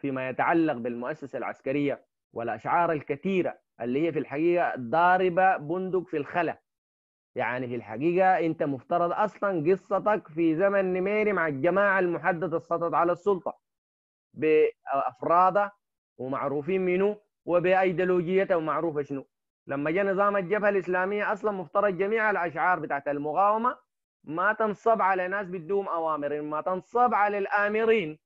فيما يتعلق بالمؤسسه العسكريه والاشعار الكثيره اللي هي في الحقيقه ضاربه بندق في الخلا يعني في الحقيقه انت مفترض اصلا قصتك في زمن نميري مع الجماعه المحدده السطط على السلطه بافرادها ومعروفين منه وبايديولوجيته ومعروفه شنو لما جاء نظام الجبهه الاسلاميه اصلا مفترض جميع الاشعار بتاعت المقاومه ما تنصب على ناس بدهم اوامر ما تنصب على الامرين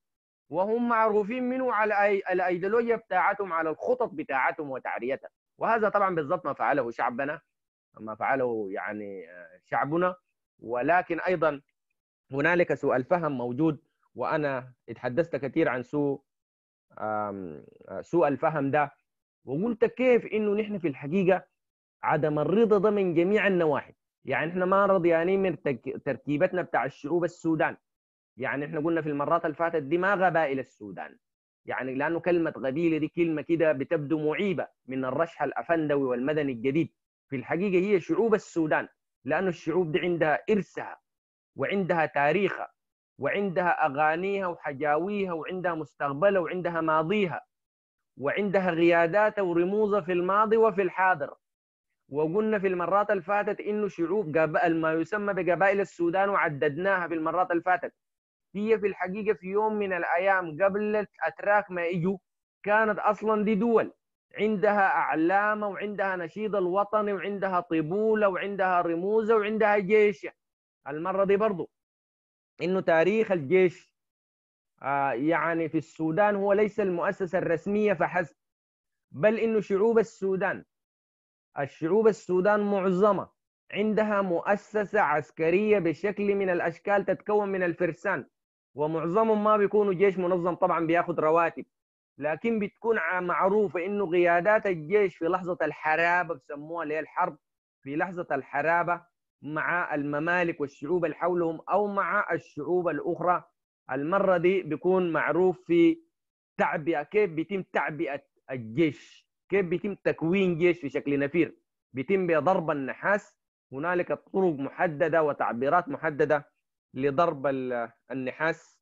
وهم معروفين منه على الايديولوجيا بتاعتهم على الخطط بتاعتهم وتعريتها وهذا طبعا بالضبط ما فعله شعبنا ما فعله يعني آه، شعبنا ولكن ايضا هنالك سوء الفهم موجود وانا اتحدثت كثير عن سوء آه، سوء الفهم ده وقلت كيف انه نحن في الحقيقه عدم الرضا ده من جميع النواحي يعني احنا ما رضيانين من تركيبتنا بتاع الشعوب السودان يعني احنا قلنا في المرات اللي فاتت دي ما غبائل السودان يعني لانه كلمه غبيله دي كلمه كده بتبدو معيبه من الرشح الافندوي والمدني الجديد في الحقيقه هي شعوب السودان لانه الشعوب دي عندها ارثها وعندها تاريخها وعندها اغانيها وحجاويها وعندها مستقبلها وعندها ماضيها وعندها غيادات أو في الماضي وفي الحاضر وقلنا في المرات الفاتت إنه شعوب قبائل ما يسمى بقبائل السودان وعددناها في المرات الفاتت هي في الحقيقة في يوم من الأيام قبل الأتراك ما إجوا كانت أصلا دي دول عندها أعلامة وعندها نشيد الوطني وعندها طبولة وعندها رموزة وعندها جيش المرة دي برضو إنه تاريخ الجيش آه، يعني في السودان هو ليس المؤسسة الرسمية فحسب بل إنه شعوب السودان الشعوب السودان معظمة عندها مؤسسة عسكرية بشكل من الأشكال تتكون من الفرسان ومعظمهم ما بيكونوا جيش منظم طبعا بياخد رواتب لكن بتكون معروفة إنه قيادات الجيش في لحظة الحرابة بسموها اللي هي الحرب في لحظة الحرابة مع الممالك والشعوب اللي حولهم أو مع الشعوب الأخرى المره دي بيكون معروف في تعبئه كيف بيتم تعبئه الجيش كيف بيتم تكوين جيش في شكل نفير بيتم بضرب النحاس هنالك طرق محدده وتعبيرات محدده لضرب النحاس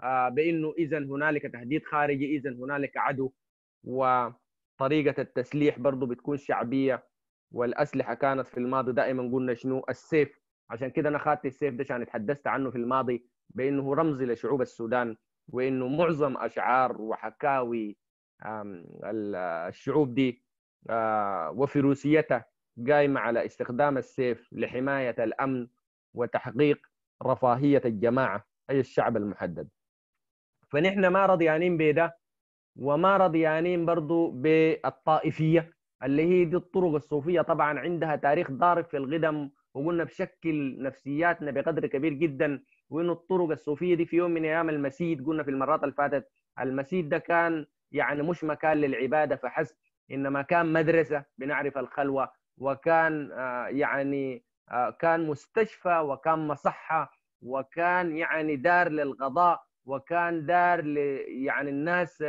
آه، بانه اذا هنالك تهديد خارجي اذا هنالك عدو وطريقه التسليح برضه بتكون شعبيه والاسلحه كانت في الماضي دائما قلنا شنو السيف عشان كده انا خدت السيف ده عشان اتحدثت عنه في الماضي بانه رمز لشعوب السودان وانه معظم اشعار وحكاوي الشعوب دي وفروسيتها قائمه على استخدام السيف لحمايه الامن وتحقيق رفاهيه الجماعه اي الشعب المحدد فنحن ما رضيانين بده وما رضيانين برضو بالطائفيه اللي هي دي الطرق الصوفيه طبعا عندها تاريخ ضارب في القدم وقلنا بشكل نفسياتنا بقدر كبير جدا وانه الطرق الصوفيه دي في يوم من ايام المسيد قلنا في المرات اللي فاتت المسيد ده كان يعني مش مكان للعباده فحسب انما كان مدرسه بنعرف الخلوه وكان آه، يعني آه، كان مستشفى وكان مصحه وكان يعني دار للقضاء وكان دار يعني الناس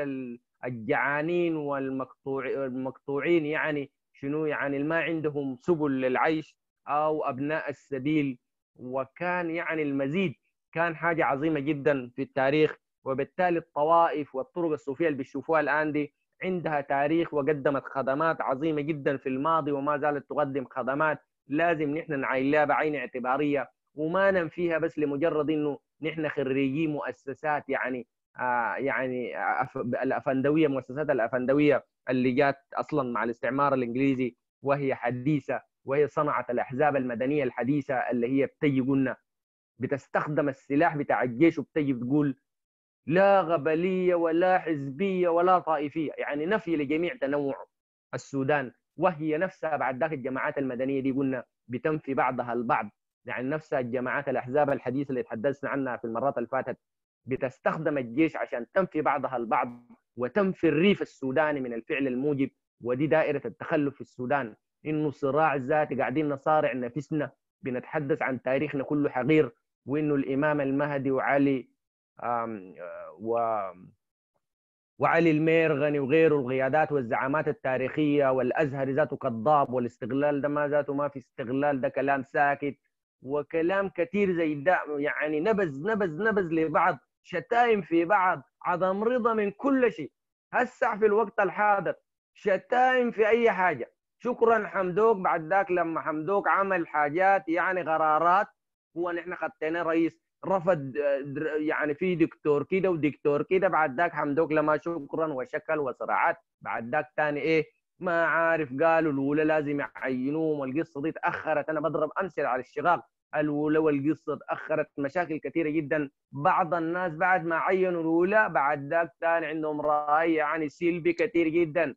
الجعانين والمقطوعين يعني شنو يعني اللي ما عندهم سبل للعيش او ابناء السبيل وكان يعني المزيد كان حاجه عظيمه جدا في التاريخ وبالتالي الطوائف والطرق الصوفيه اللي بتشوفوها الان دي عندها تاريخ وقدمت خدمات عظيمه جدا في الماضي وما زالت تقدم خدمات لازم نحن نعين لها بعين اعتباريه وما ننفيها بس لمجرد انه نحن خريجي مؤسسات يعني آه يعني آه، الافندويه مؤسسات الافندويه اللي جات اصلا مع الاستعمار الانجليزي وهي حديثه وهي صنعت الاحزاب المدنيه الحديثه اللي هي بتجي قلنا بتستخدم السلاح بتاع الجيش وبتجي بتقول لا غبليه ولا حزبيه ولا طائفيه يعني نفي لجميع تنوع السودان وهي نفسها بعد ذاك الجماعات المدنيه دي قلنا بتنفي بعضها البعض يعني نفسها الجماعات الاحزاب الحديثه اللي تحدثنا عنها في المرات اللي فاتت بتستخدم الجيش عشان تنفي بعضها البعض وتنفي الريف السوداني من الفعل الموجب ودي دائره التخلف في السودان انه صراع ذاتي قاعدين نصارع نفسنا بنتحدث عن تاريخنا كله حقير وانه الامام المهدي وعلي و وعلي الميرغني وغيره القيادات والزعامات التاريخيه والازهر ذاته كذاب والاستغلال ده ما ذاته ما في استغلال ده كلام ساكت وكلام كثير زي ده يعني نبز نبز نبز لبعض شتائم في بعض عدم رضا من كل شيء هسع في الوقت الحاضر شتائم في اي حاجه شكرا حمدوك بعد ذاك لما حمدوك عمل حاجات يعني غرارات هو نحن خدتنا رئيس رفض آه، يعني في دكتور كده ودكتور كده بعد ذاك حمدوك لما شكرا وشكل وصراعات بعد ذاك ثاني ايه ما عارف قالوا الاولى لازم يعينوهم والقصه دي تاخرت انا بضرب امثله على الشقاق الاولى والقصه تاخرت مشاكل كثيره جدا بعض الناس بعد ما عينوا الاولى بعد ذاك ثاني عندهم راي يعني سلبي كثير جدا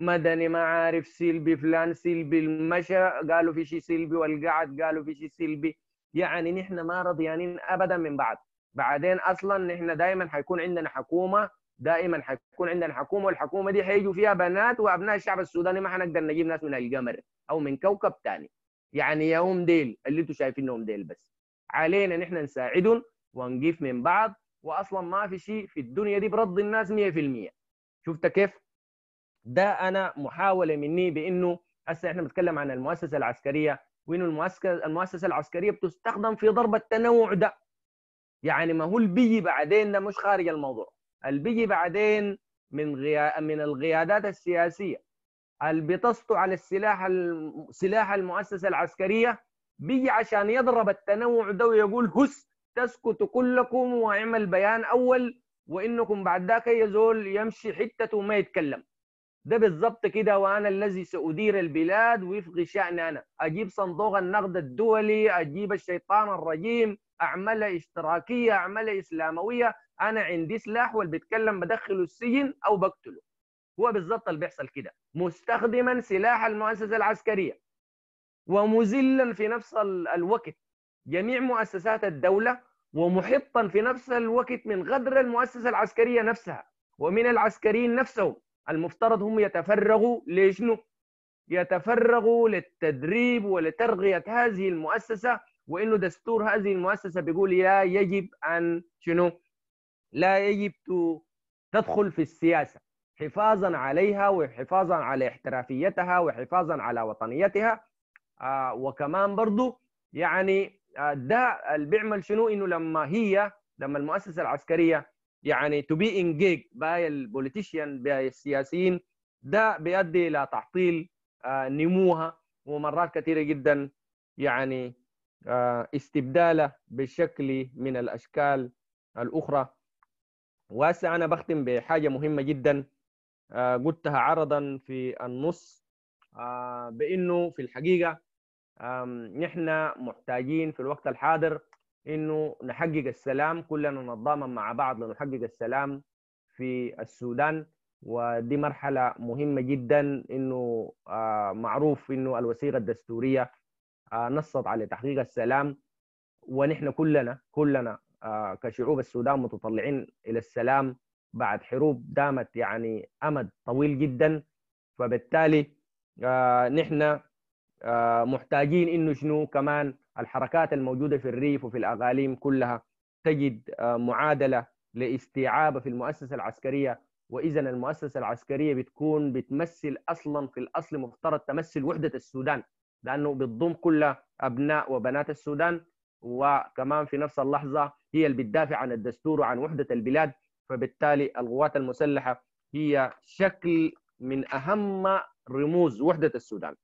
مدني ما عارف سلبي فلان سلبي المشى قالوا في شيء سلبي والقعد قالوا في شيء سلبي يعني نحن ما رضيانين ابدا من بعد بعدين اصلا نحن دائما حيكون عندنا حكومه دائما حيكون عندنا حكومه والحكومه دي حيجوا فيها بنات وابناء الشعب السوداني ما حنقدر نجيب ناس من القمر او من كوكب ثاني يعني يوم ديل اللي انتم شايفينهم ديل بس علينا نحن نساعدهم ونقيف من بعض واصلا ما في شيء في الدنيا دي برض الناس 100% شفت كيف؟ ده انا محاوله مني بانه هسه احنا بنتكلم عن المؤسسه العسكريه وإن المؤسسة العسكرية بتستخدم في ضرب التنوع ده يعني ما هو البي بعدين ده مش خارج الموضوع البي بعدين من غيا... من القيادات السياسية اللي بتسطو على السلاح سلاح المؤسسة العسكرية بيجي عشان يضرب التنوع ده ويقول هس تسكتوا كلكم واعمل بيان أول وإنكم بعد ذاك يزول يمشي حتته وما يتكلم ده بالظبط كده وانا الذي سادير البلاد وفق شاني انا اجيب صندوق النقد الدولي اجيب الشيطان الرجيم اعملها اشتراكيه اعملها اسلامويه انا عندي سلاح واللي بيتكلم بدخله السجن او بقتله هو بالظبط اللي بيحصل كده مستخدما سلاح المؤسسه العسكريه ومذلا في نفس الوقت جميع مؤسسات الدوله ومحطا في نفس الوقت من غدر المؤسسه العسكريه نفسها ومن العسكريين نفسهم المفترض هم يتفرغوا لشنو؟ يتفرغوا للتدريب ولترغية هذه المؤسسة وإنه دستور هذه المؤسسة بيقول لا يجب أن شنو؟ لا يجب تدخل في السياسة حفاظا عليها وحفاظا على احترافيتها وحفاظا على وطنيتها آه وكمان برضو يعني آه ده اللي بيعمل شنو انه لما هي لما المؤسسه العسكريه يعني تو بي انجيج باي البوليتيشن باي السياسيين ده بيؤدي الى تعطيل آه، نموها ومرات كثيره جدا يعني آه، استبداله بشكل من الاشكال الاخرى واسع انا بختم بحاجه مهمه جدا آه، قلتها عرضا في النص بانه في الحقيقه نحن محتاجين في الوقت الحاضر انه نحقق السلام كلنا نتضامن مع بعض لنحقق السلام في السودان ودي مرحله مهمه جدا انه آه، معروف انه الوثيقه الدستوريه آه، نصت على تحقيق السلام ونحن كلنا كلنا آه، كشعوب السودان متطلعين الى السلام بعد حروب دامت يعني امد طويل جدا فبالتالي نحن محتاجين انه شنو كمان الحركات الموجوده في الريف وفي الاغاليم كلها تجد آه، معادله لاستيعاب في المؤسسه العسكريه واذا المؤسسه العسكريه بتكون بتمثل اصلا في الاصل مفترض تمثل وحده السودان لانه بتضم كل ابناء وبنات السودان وكمان في نفس اللحظه هي اللي بتدافع عن الدستور وعن وحده البلاد فبالتالي القوات المسلحه هي شكل من اهم رموز وحده السودان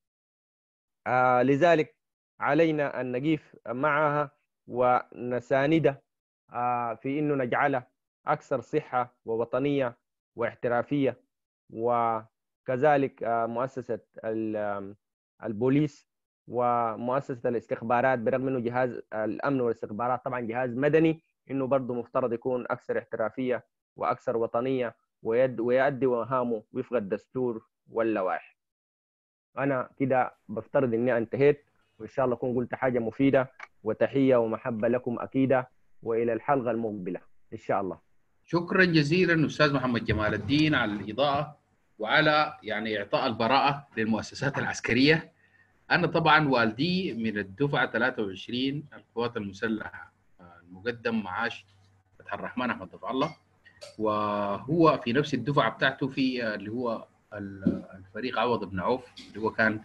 آه لذلك علينا أن نقيف معها ونسانده آه، في أنه نجعلها أكثر صحة ووطنية واحترافية وكذلك آه، مؤسسة البوليس ومؤسسة الاستخبارات برغم أنه جهاز آه، الأمن والاستخبارات طبعا جهاز مدني أنه برضه مفترض يكون أكثر احترافية وأكثر وطنية ويد ويؤدي مهامه وفق الدستور واللوائح أنا كده بفترض إني انتهيت وان شاء الله اكون قلت حاجه مفيده وتحيه ومحبه لكم اكيده والى الحلقه المقبله ان شاء الله شكرا جزيلا استاذ محمد جمال الدين على الاضاءه وعلى يعني اعطاء البراءه للمؤسسات العسكريه انا طبعا والدي من الدفعه 23 القوات المسلحه آه، المقدم معاش فتح الرحمن احمد فتح الله وهو في نفس الدفعه بتاعته في آه، اللي هو الفريق عوض بن عوف اللي هو كان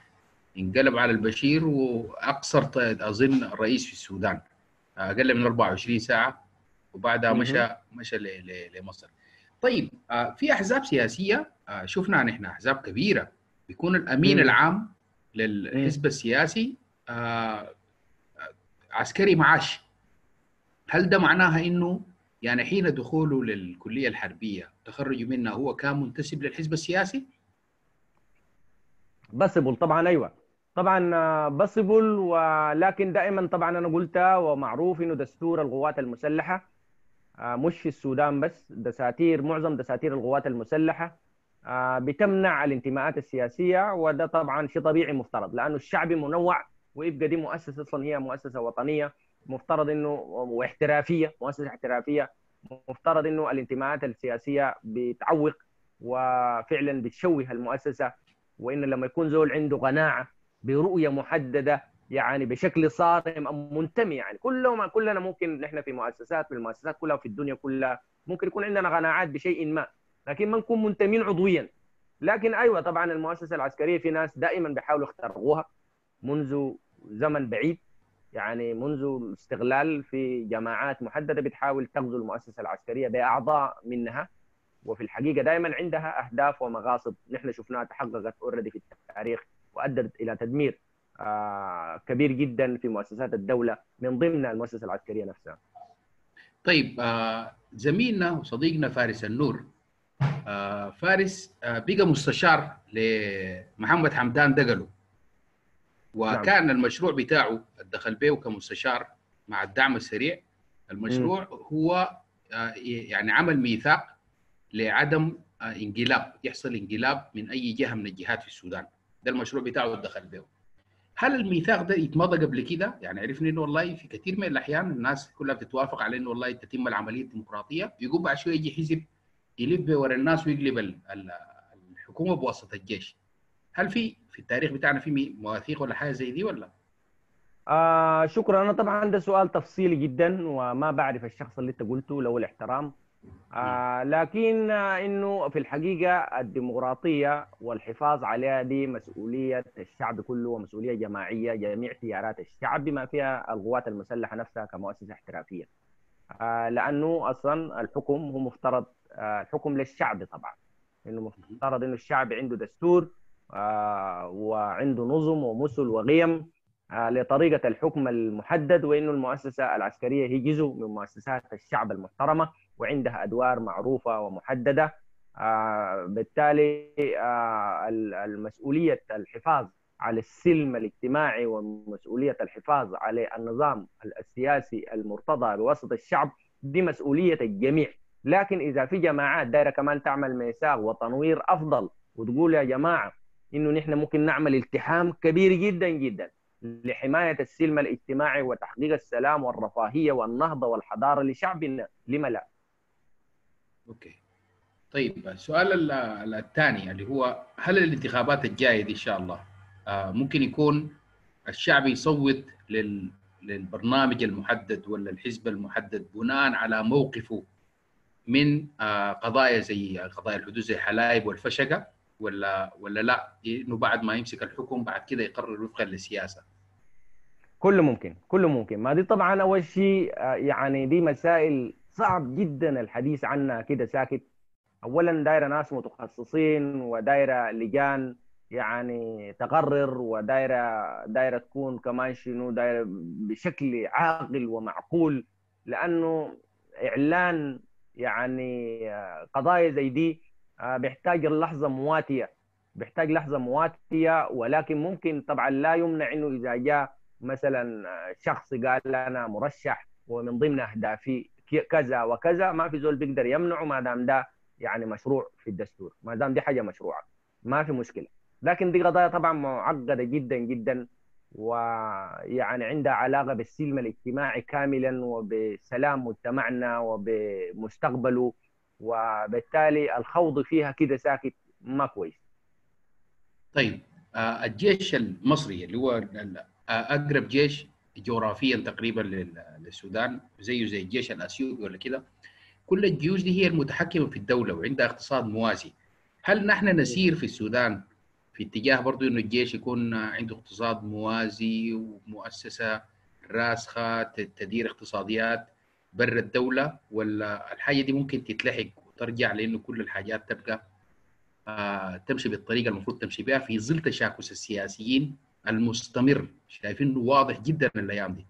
انقلب على البشير واقصر اظن الرئيس في السودان اقل من 24 ساعه وبعدها مشى مشى لمصر طيب آه، في احزاب سياسيه آه، شفنا نحن احزاب كبيره بيكون الامين مم. العام للحزب السياسي آه، عسكري معاش هل ده معناها انه يعني حين دخوله للكليه الحربيه تخرجه منها هو كان منتسب للحزب السياسي؟ بس طبعا ايوه طبعا آه، بصبل ولكن دائما طبعا انا قلتها ومعروف انه دستور القوات المسلحه آه، مش في السودان بس دساتير معظم دساتير القوات المسلحه آه، بتمنع الانتماءات السياسيه وده طبعا شيء طبيعي مفترض لانه الشعب منوع ويبقى دي مؤسسه اصلا هي مؤسسه وطنيه مفترض انه واحترافيه مؤسسه احترافيه مفترض انه الانتماءات السياسيه بتعوق وفعلا بتشوه المؤسسه وان لما يكون زول عنده قناعه برؤيه محدده يعني بشكل صارم او منتمي يعني كلهم كلنا ممكن نحن في مؤسسات في المؤسسات كلها في الدنيا كلها ممكن يكون عندنا قناعات بشيء ما لكن ما نكون منتمين عضويا لكن ايوه طبعا المؤسسه العسكريه في ناس دائما بيحاولوا يخترقوها منذ زمن بعيد يعني منذ الاستغلال في جماعات محدده بتحاول تغزو المؤسسه العسكريه باعضاء منها وفي الحقيقه دائما عندها اهداف ومغاصب نحن شفناها تحققت اوريدي في التاريخ وادت الى تدمير آه، كبير جدا في مؤسسات الدوله من ضمن المؤسسه العسكريه نفسها. طيب آه، زميلنا وصديقنا فارس النور آه، فارس بقى مستشار لمحمد حمدان دقلو نعم. وكان نعم. المشروع بتاعه دخل به كمستشار مع الدعم السريع المشروع م. هو يعني عمل ميثاق لعدم انقلاب يحصل انقلاب من اي جهه من الجهات في السودان ده المشروع بتاعه ودخل به هل الميثاق ده يتمضى قبل كده؟ يعني عرفنا انه والله في كثير من الاحيان الناس كلها بتتوافق على انه والله تتم العمليه الديمقراطيه يقوم بعد شويه يجي حزب يلف ورا الناس ويقلب الحكومه بواسطه الجيش. هل في في التاريخ بتاعنا في مواثيق ولا حاجه زي دي ولا؟ آه شكرا انا طبعا ده سؤال تفصيلي جدا وما بعرف الشخص اللي انت قلته له الاحترام آه، لكن آه، انه في الحقيقه الديمقراطيه والحفاظ عليها دي مسؤوليه الشعب كله ومسؤوليه جماعيه جميع تيارات الشعب بما فيها القوات المسلحه نفسها كمؤسسه احترافيه. آه، لانه اصلا الحكم هو مفترض حكم الحكم للشعب طبعا انه مفترض انه الشعب عنده دستور وعنده نظم ومسل وقيم لطريقه الحكم المحدد وانه المؤسسه العسكريه هي جزء من مؤسسات الشعب المحترمه وعندها ادوار معروفه ومحدده آه، بالتالي آه، المسؤوليه الحفاظ على السلم الاجتماعي ومسؤوليه الحفاظ على النظام السياسي المرتضى بوسط الشعب دي مسؤوليه الجميع لكن اذا في جماعات دايره كمان تعمل ميثاق وتنوير افضل وتقول يا جماعه انه نحن ممكن نعمل التحام كبير جدا جدا لحمايه السلم الاجتماعي وتحقيق السلام والرفاهيه والنهضه والحضاره لشعبنا لما لا اوكي طيب السؤال الثاني اللي هو هل الانتخابات الجايه دي ان شاء الله آه، ممكن يكون الشعب يصوت لل للبرنامج المحدد ولا الحزب المحدد بناء على موقفه من آه، قضايا زي قضايا الحدود زي حلايب والفشقه ولا ولا لا انه بعد ما يمسك الحكم بعد كده يقرر وفقا للسياسه كله ممكن كله ممكن ما دي طبعا اول شيء آه، يعني دي مسائل صعب جدا الحديث عنها كده ساكت اولا دايره ناس متخصصين ودايره لجان يعني تقرر ودايره دايره تكون كمان شنو دايره بشكل عاقل ومعقول لانه اعلان يعني آه، قضايا زي دي آه، بيحتاج اللحظه مواتيه بيحتاج لحظه مواتيه ولكن ممكن طبعا لا يمنع انه اذا جاء مثلا آه، شخص قال انا مرشح ومن ضمن اهدافي كذا وكذا ما في زول بيقدر يمنعه ما دام ده يعني مشروع في الدستور ما دام دي حاجه مشروعه ما في مشكله لكن دي قضايا طبعا معقده جدا جدا ويعني عندها علاقه بالسلم الاجتماعي كاملا وبسلام مجتمعنا وبمستقبله وبالتالي الخوض فيها كده ساكت ما كويس طيب آه، الجيش المصري اللي هو آه، اقرب جيش جغرافيا تقريبا للسودان زيه زي الجيش الاثيوبي ولا كده كل الجيوش دي هي المتحكمه في الدوله وعندها اقتصاد موازي هل نحن إيه. نسير في السودان في اتجاه برضو انه الجيش يكون عنده اقتصاد موازي ومؤسسه راسخه تدير اقتصاديات برا الدوله ولا الحاجه دي ممكن تتلحق وترجع لانه كل الحاجات تبقى آه تمشي بالطريقه المفروض تمشي بها في ظل تشاكس السياسيين المستمر شايفينه واضح جدا الايام دي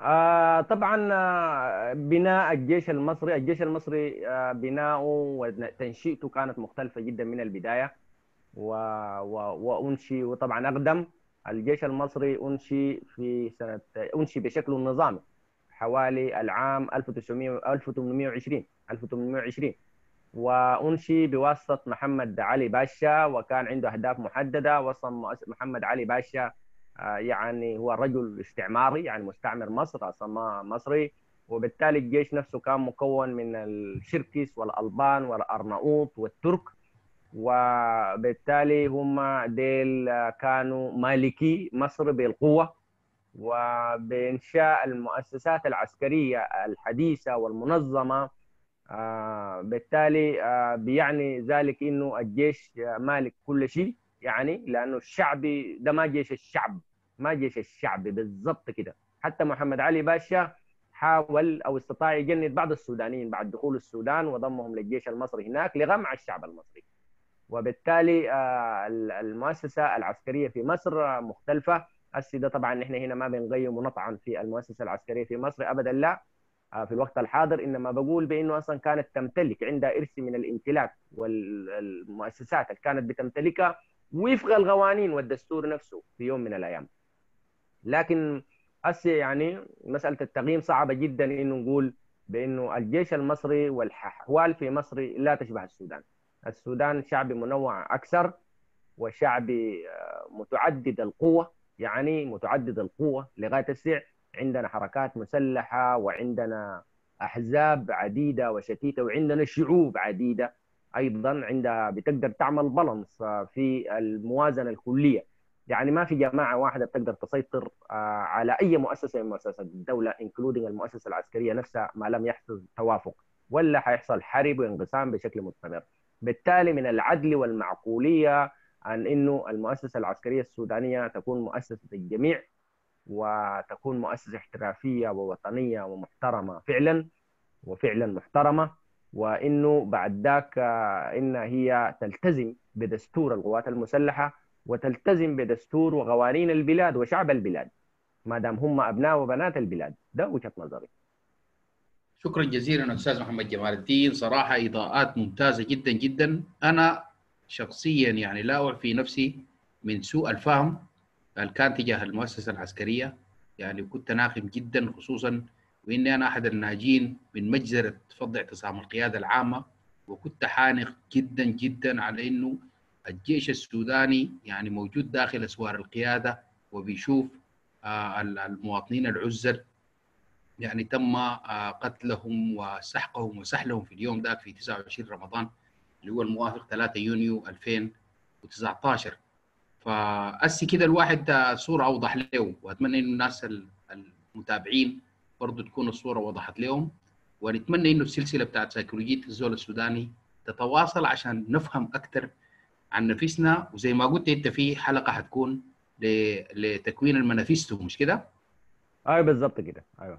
آه طبعا آه، بناء الجيش المصري الجيش المصري آه بناؤه وتنشئته كانت مختلفه جدا من البدايه و... و... وانشي وطبعا اقدم الجيش المصري انشي في سنه انشي بشكل نظامي حوالي العام 1900 1820 1820 وانشي بواسطه محمد علي باشا وكان عنده اهداف محدده وصم محمد علي باشا آه، يعني هو رجل استعماري يعني مستعمر مصر اصلا مصري وبالتالي الجيش نفسه كان مكون من الشركس والالبان والارناؤوط والترك وبالتالي هم ديل آه، كانوا مالكي مصر بالقوه وبانشاء المؤسسات العسكريه الحديثه والمنظمه آه، بالتالي آه، بيعني ذلك انه الجيش آه، مالك كل شيء يعني لانه الشعبي ده ما جيش الشعب ما جيش الشعبي بالضبط كده حتى محمد علي باشا حاول او استطاع يجند بعض السودانيين بعد دخول السودان وضمهم للجيش المصري هناك لغمع الشعب المصري وبالتالي المؤسسه العسكريه في مصر مختلفه السيدة طبعا نحن هنا ما بنغيم ونطعن في المؤسسه العسكريه في مصر ابدا لا آه، في الوقت الحاضر انما بقول بانه اصلا كانت تمتلك عندها ارث من الامتلاك والمؤسسات اللي كانت بتمتلكها وفق القوانين والدستور نفسه في يوم من الايام لكن هسه يعني مساله التقييم صعبه جدا انه نقول بانه الجيش المصري والاحوال في مصر لا تشبه السودان السودان شعب منوع اكثر وشعب آه، متعدد القوه يعني متعدد القوه لغايه السعر عندنا حركات مسلحه وعندنا احزاب عديده وشتيته وعندنا شعوب عديده ايضا عندها بتقدر تعمل بالانس في الموازنه الكليه يعني ما في جماعه واحده بتقدر تسيطر آه، على اي مؤسسه من مؤسسات الدوله انكلودنج المؤسسه العسكريه نفسها ما لم يحصل توافق ولا حيحصل حرب وانقسام بشكل مستمر بالتالي من العدل والمعقوليه ان انه المؤسسه العسكريه السودانيه تكون مؤسسه الجميع وتكون مؤسسة احترافية ووطنية ومحترمة فعلا وفعلا محترمة وإنه بعد ذاك آه، إن هي تلتزم بدستور القوات المسلحة وتلتزم بدستور وقوانين البلاد وشعب البلاد ما دام هم أبناء وبنات البلاد ده وجهة نظري شكرا جزيلا استاذ محمد جمال الدين صراحه اضاءات ممتازه جدا جدا انا شخصيا يعني لا اعفي نفسي من سوء الفهم كان تجاه المؤسسه العسكريه يعني كنت ناخم جدا خصوصا واني انا احد الناجين من مجزره فض اعتصام القياده العامه وكنت حانق جدا جدا على انه الجيش السوداني يعني موجود داخل اسوار القياده وبيشوف آه، المواطنين العزل يعني تم آه، قتلهم وسحقهم وسحلهم في اليوم ذاك في 29 رمضان اللي هو الموافق 3 يونيو 2019 فأسي كده الواحد صورة أوضح له وأتمنى إنه الناس المتابعين برضو تكون الصورة وضحت لهم ونتمنى إنه السلسلة بتاعت سيكولوجية الزول السوداني تتواصل عشان نفهم أكثر عن نفسنا وزي ما قلت أنت في حلقة حتكون لتكوين المنافيستو مش كده؟ أيوه بالظبط كده أيوه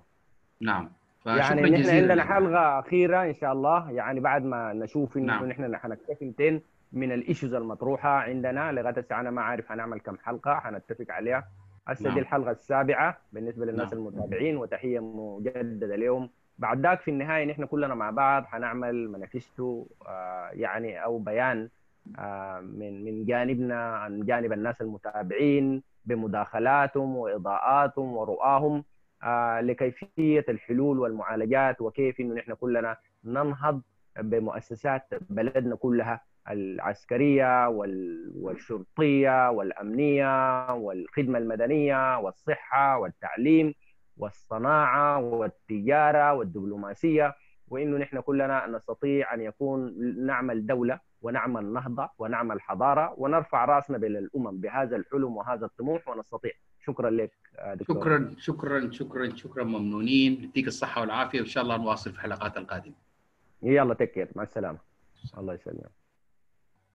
نعم يعني نحن عندنا حلقه اخيره ان شاء الله يعني بعد ما نشوف انه نعم. نحن حنكتفي 200 من الايشوز المطروحه عندنا لغايه الساعه انا ما عارف هنعمل كم حلقه حنتفق عليها هسه نعم. دي الحلقه السابعه بالنسبه للناس نعم. المتابعين وتحيه مجدده لهم بعد ذاك في النهايه نحن كلنا مع بعض حنعمل مانيفيستو آه، يعني او بيان آه، من من جانبنا عن جانب الناس المتابعين بمداخلاتهم واضاءاتهم ورؤاهم آه، لكيفيه الحلول والمعالجات وكيف انه نحن كلنا ننهض بمؤسسات بلدنا كلها العسكريه والشرطيه والامنيه والخدمه المدنيه والصحه والتعليم والصناعه والتجاره والدبلوماسيه وانه نحن كلنا نستطيع ان يكون نعمل دوله ونعمل نهضه ونعمل حضاره ونرفع راسنا بين الامم بهذا الحلم وهذا الطموح ونستطيع شكرا لك دكتور شكرا شكرا شكرا شكرا ممنونين يديك الصحه والعافيه وان شاء الله نواصل في الحلقات القادمه يلا تكير مع السلامه الله يسلمك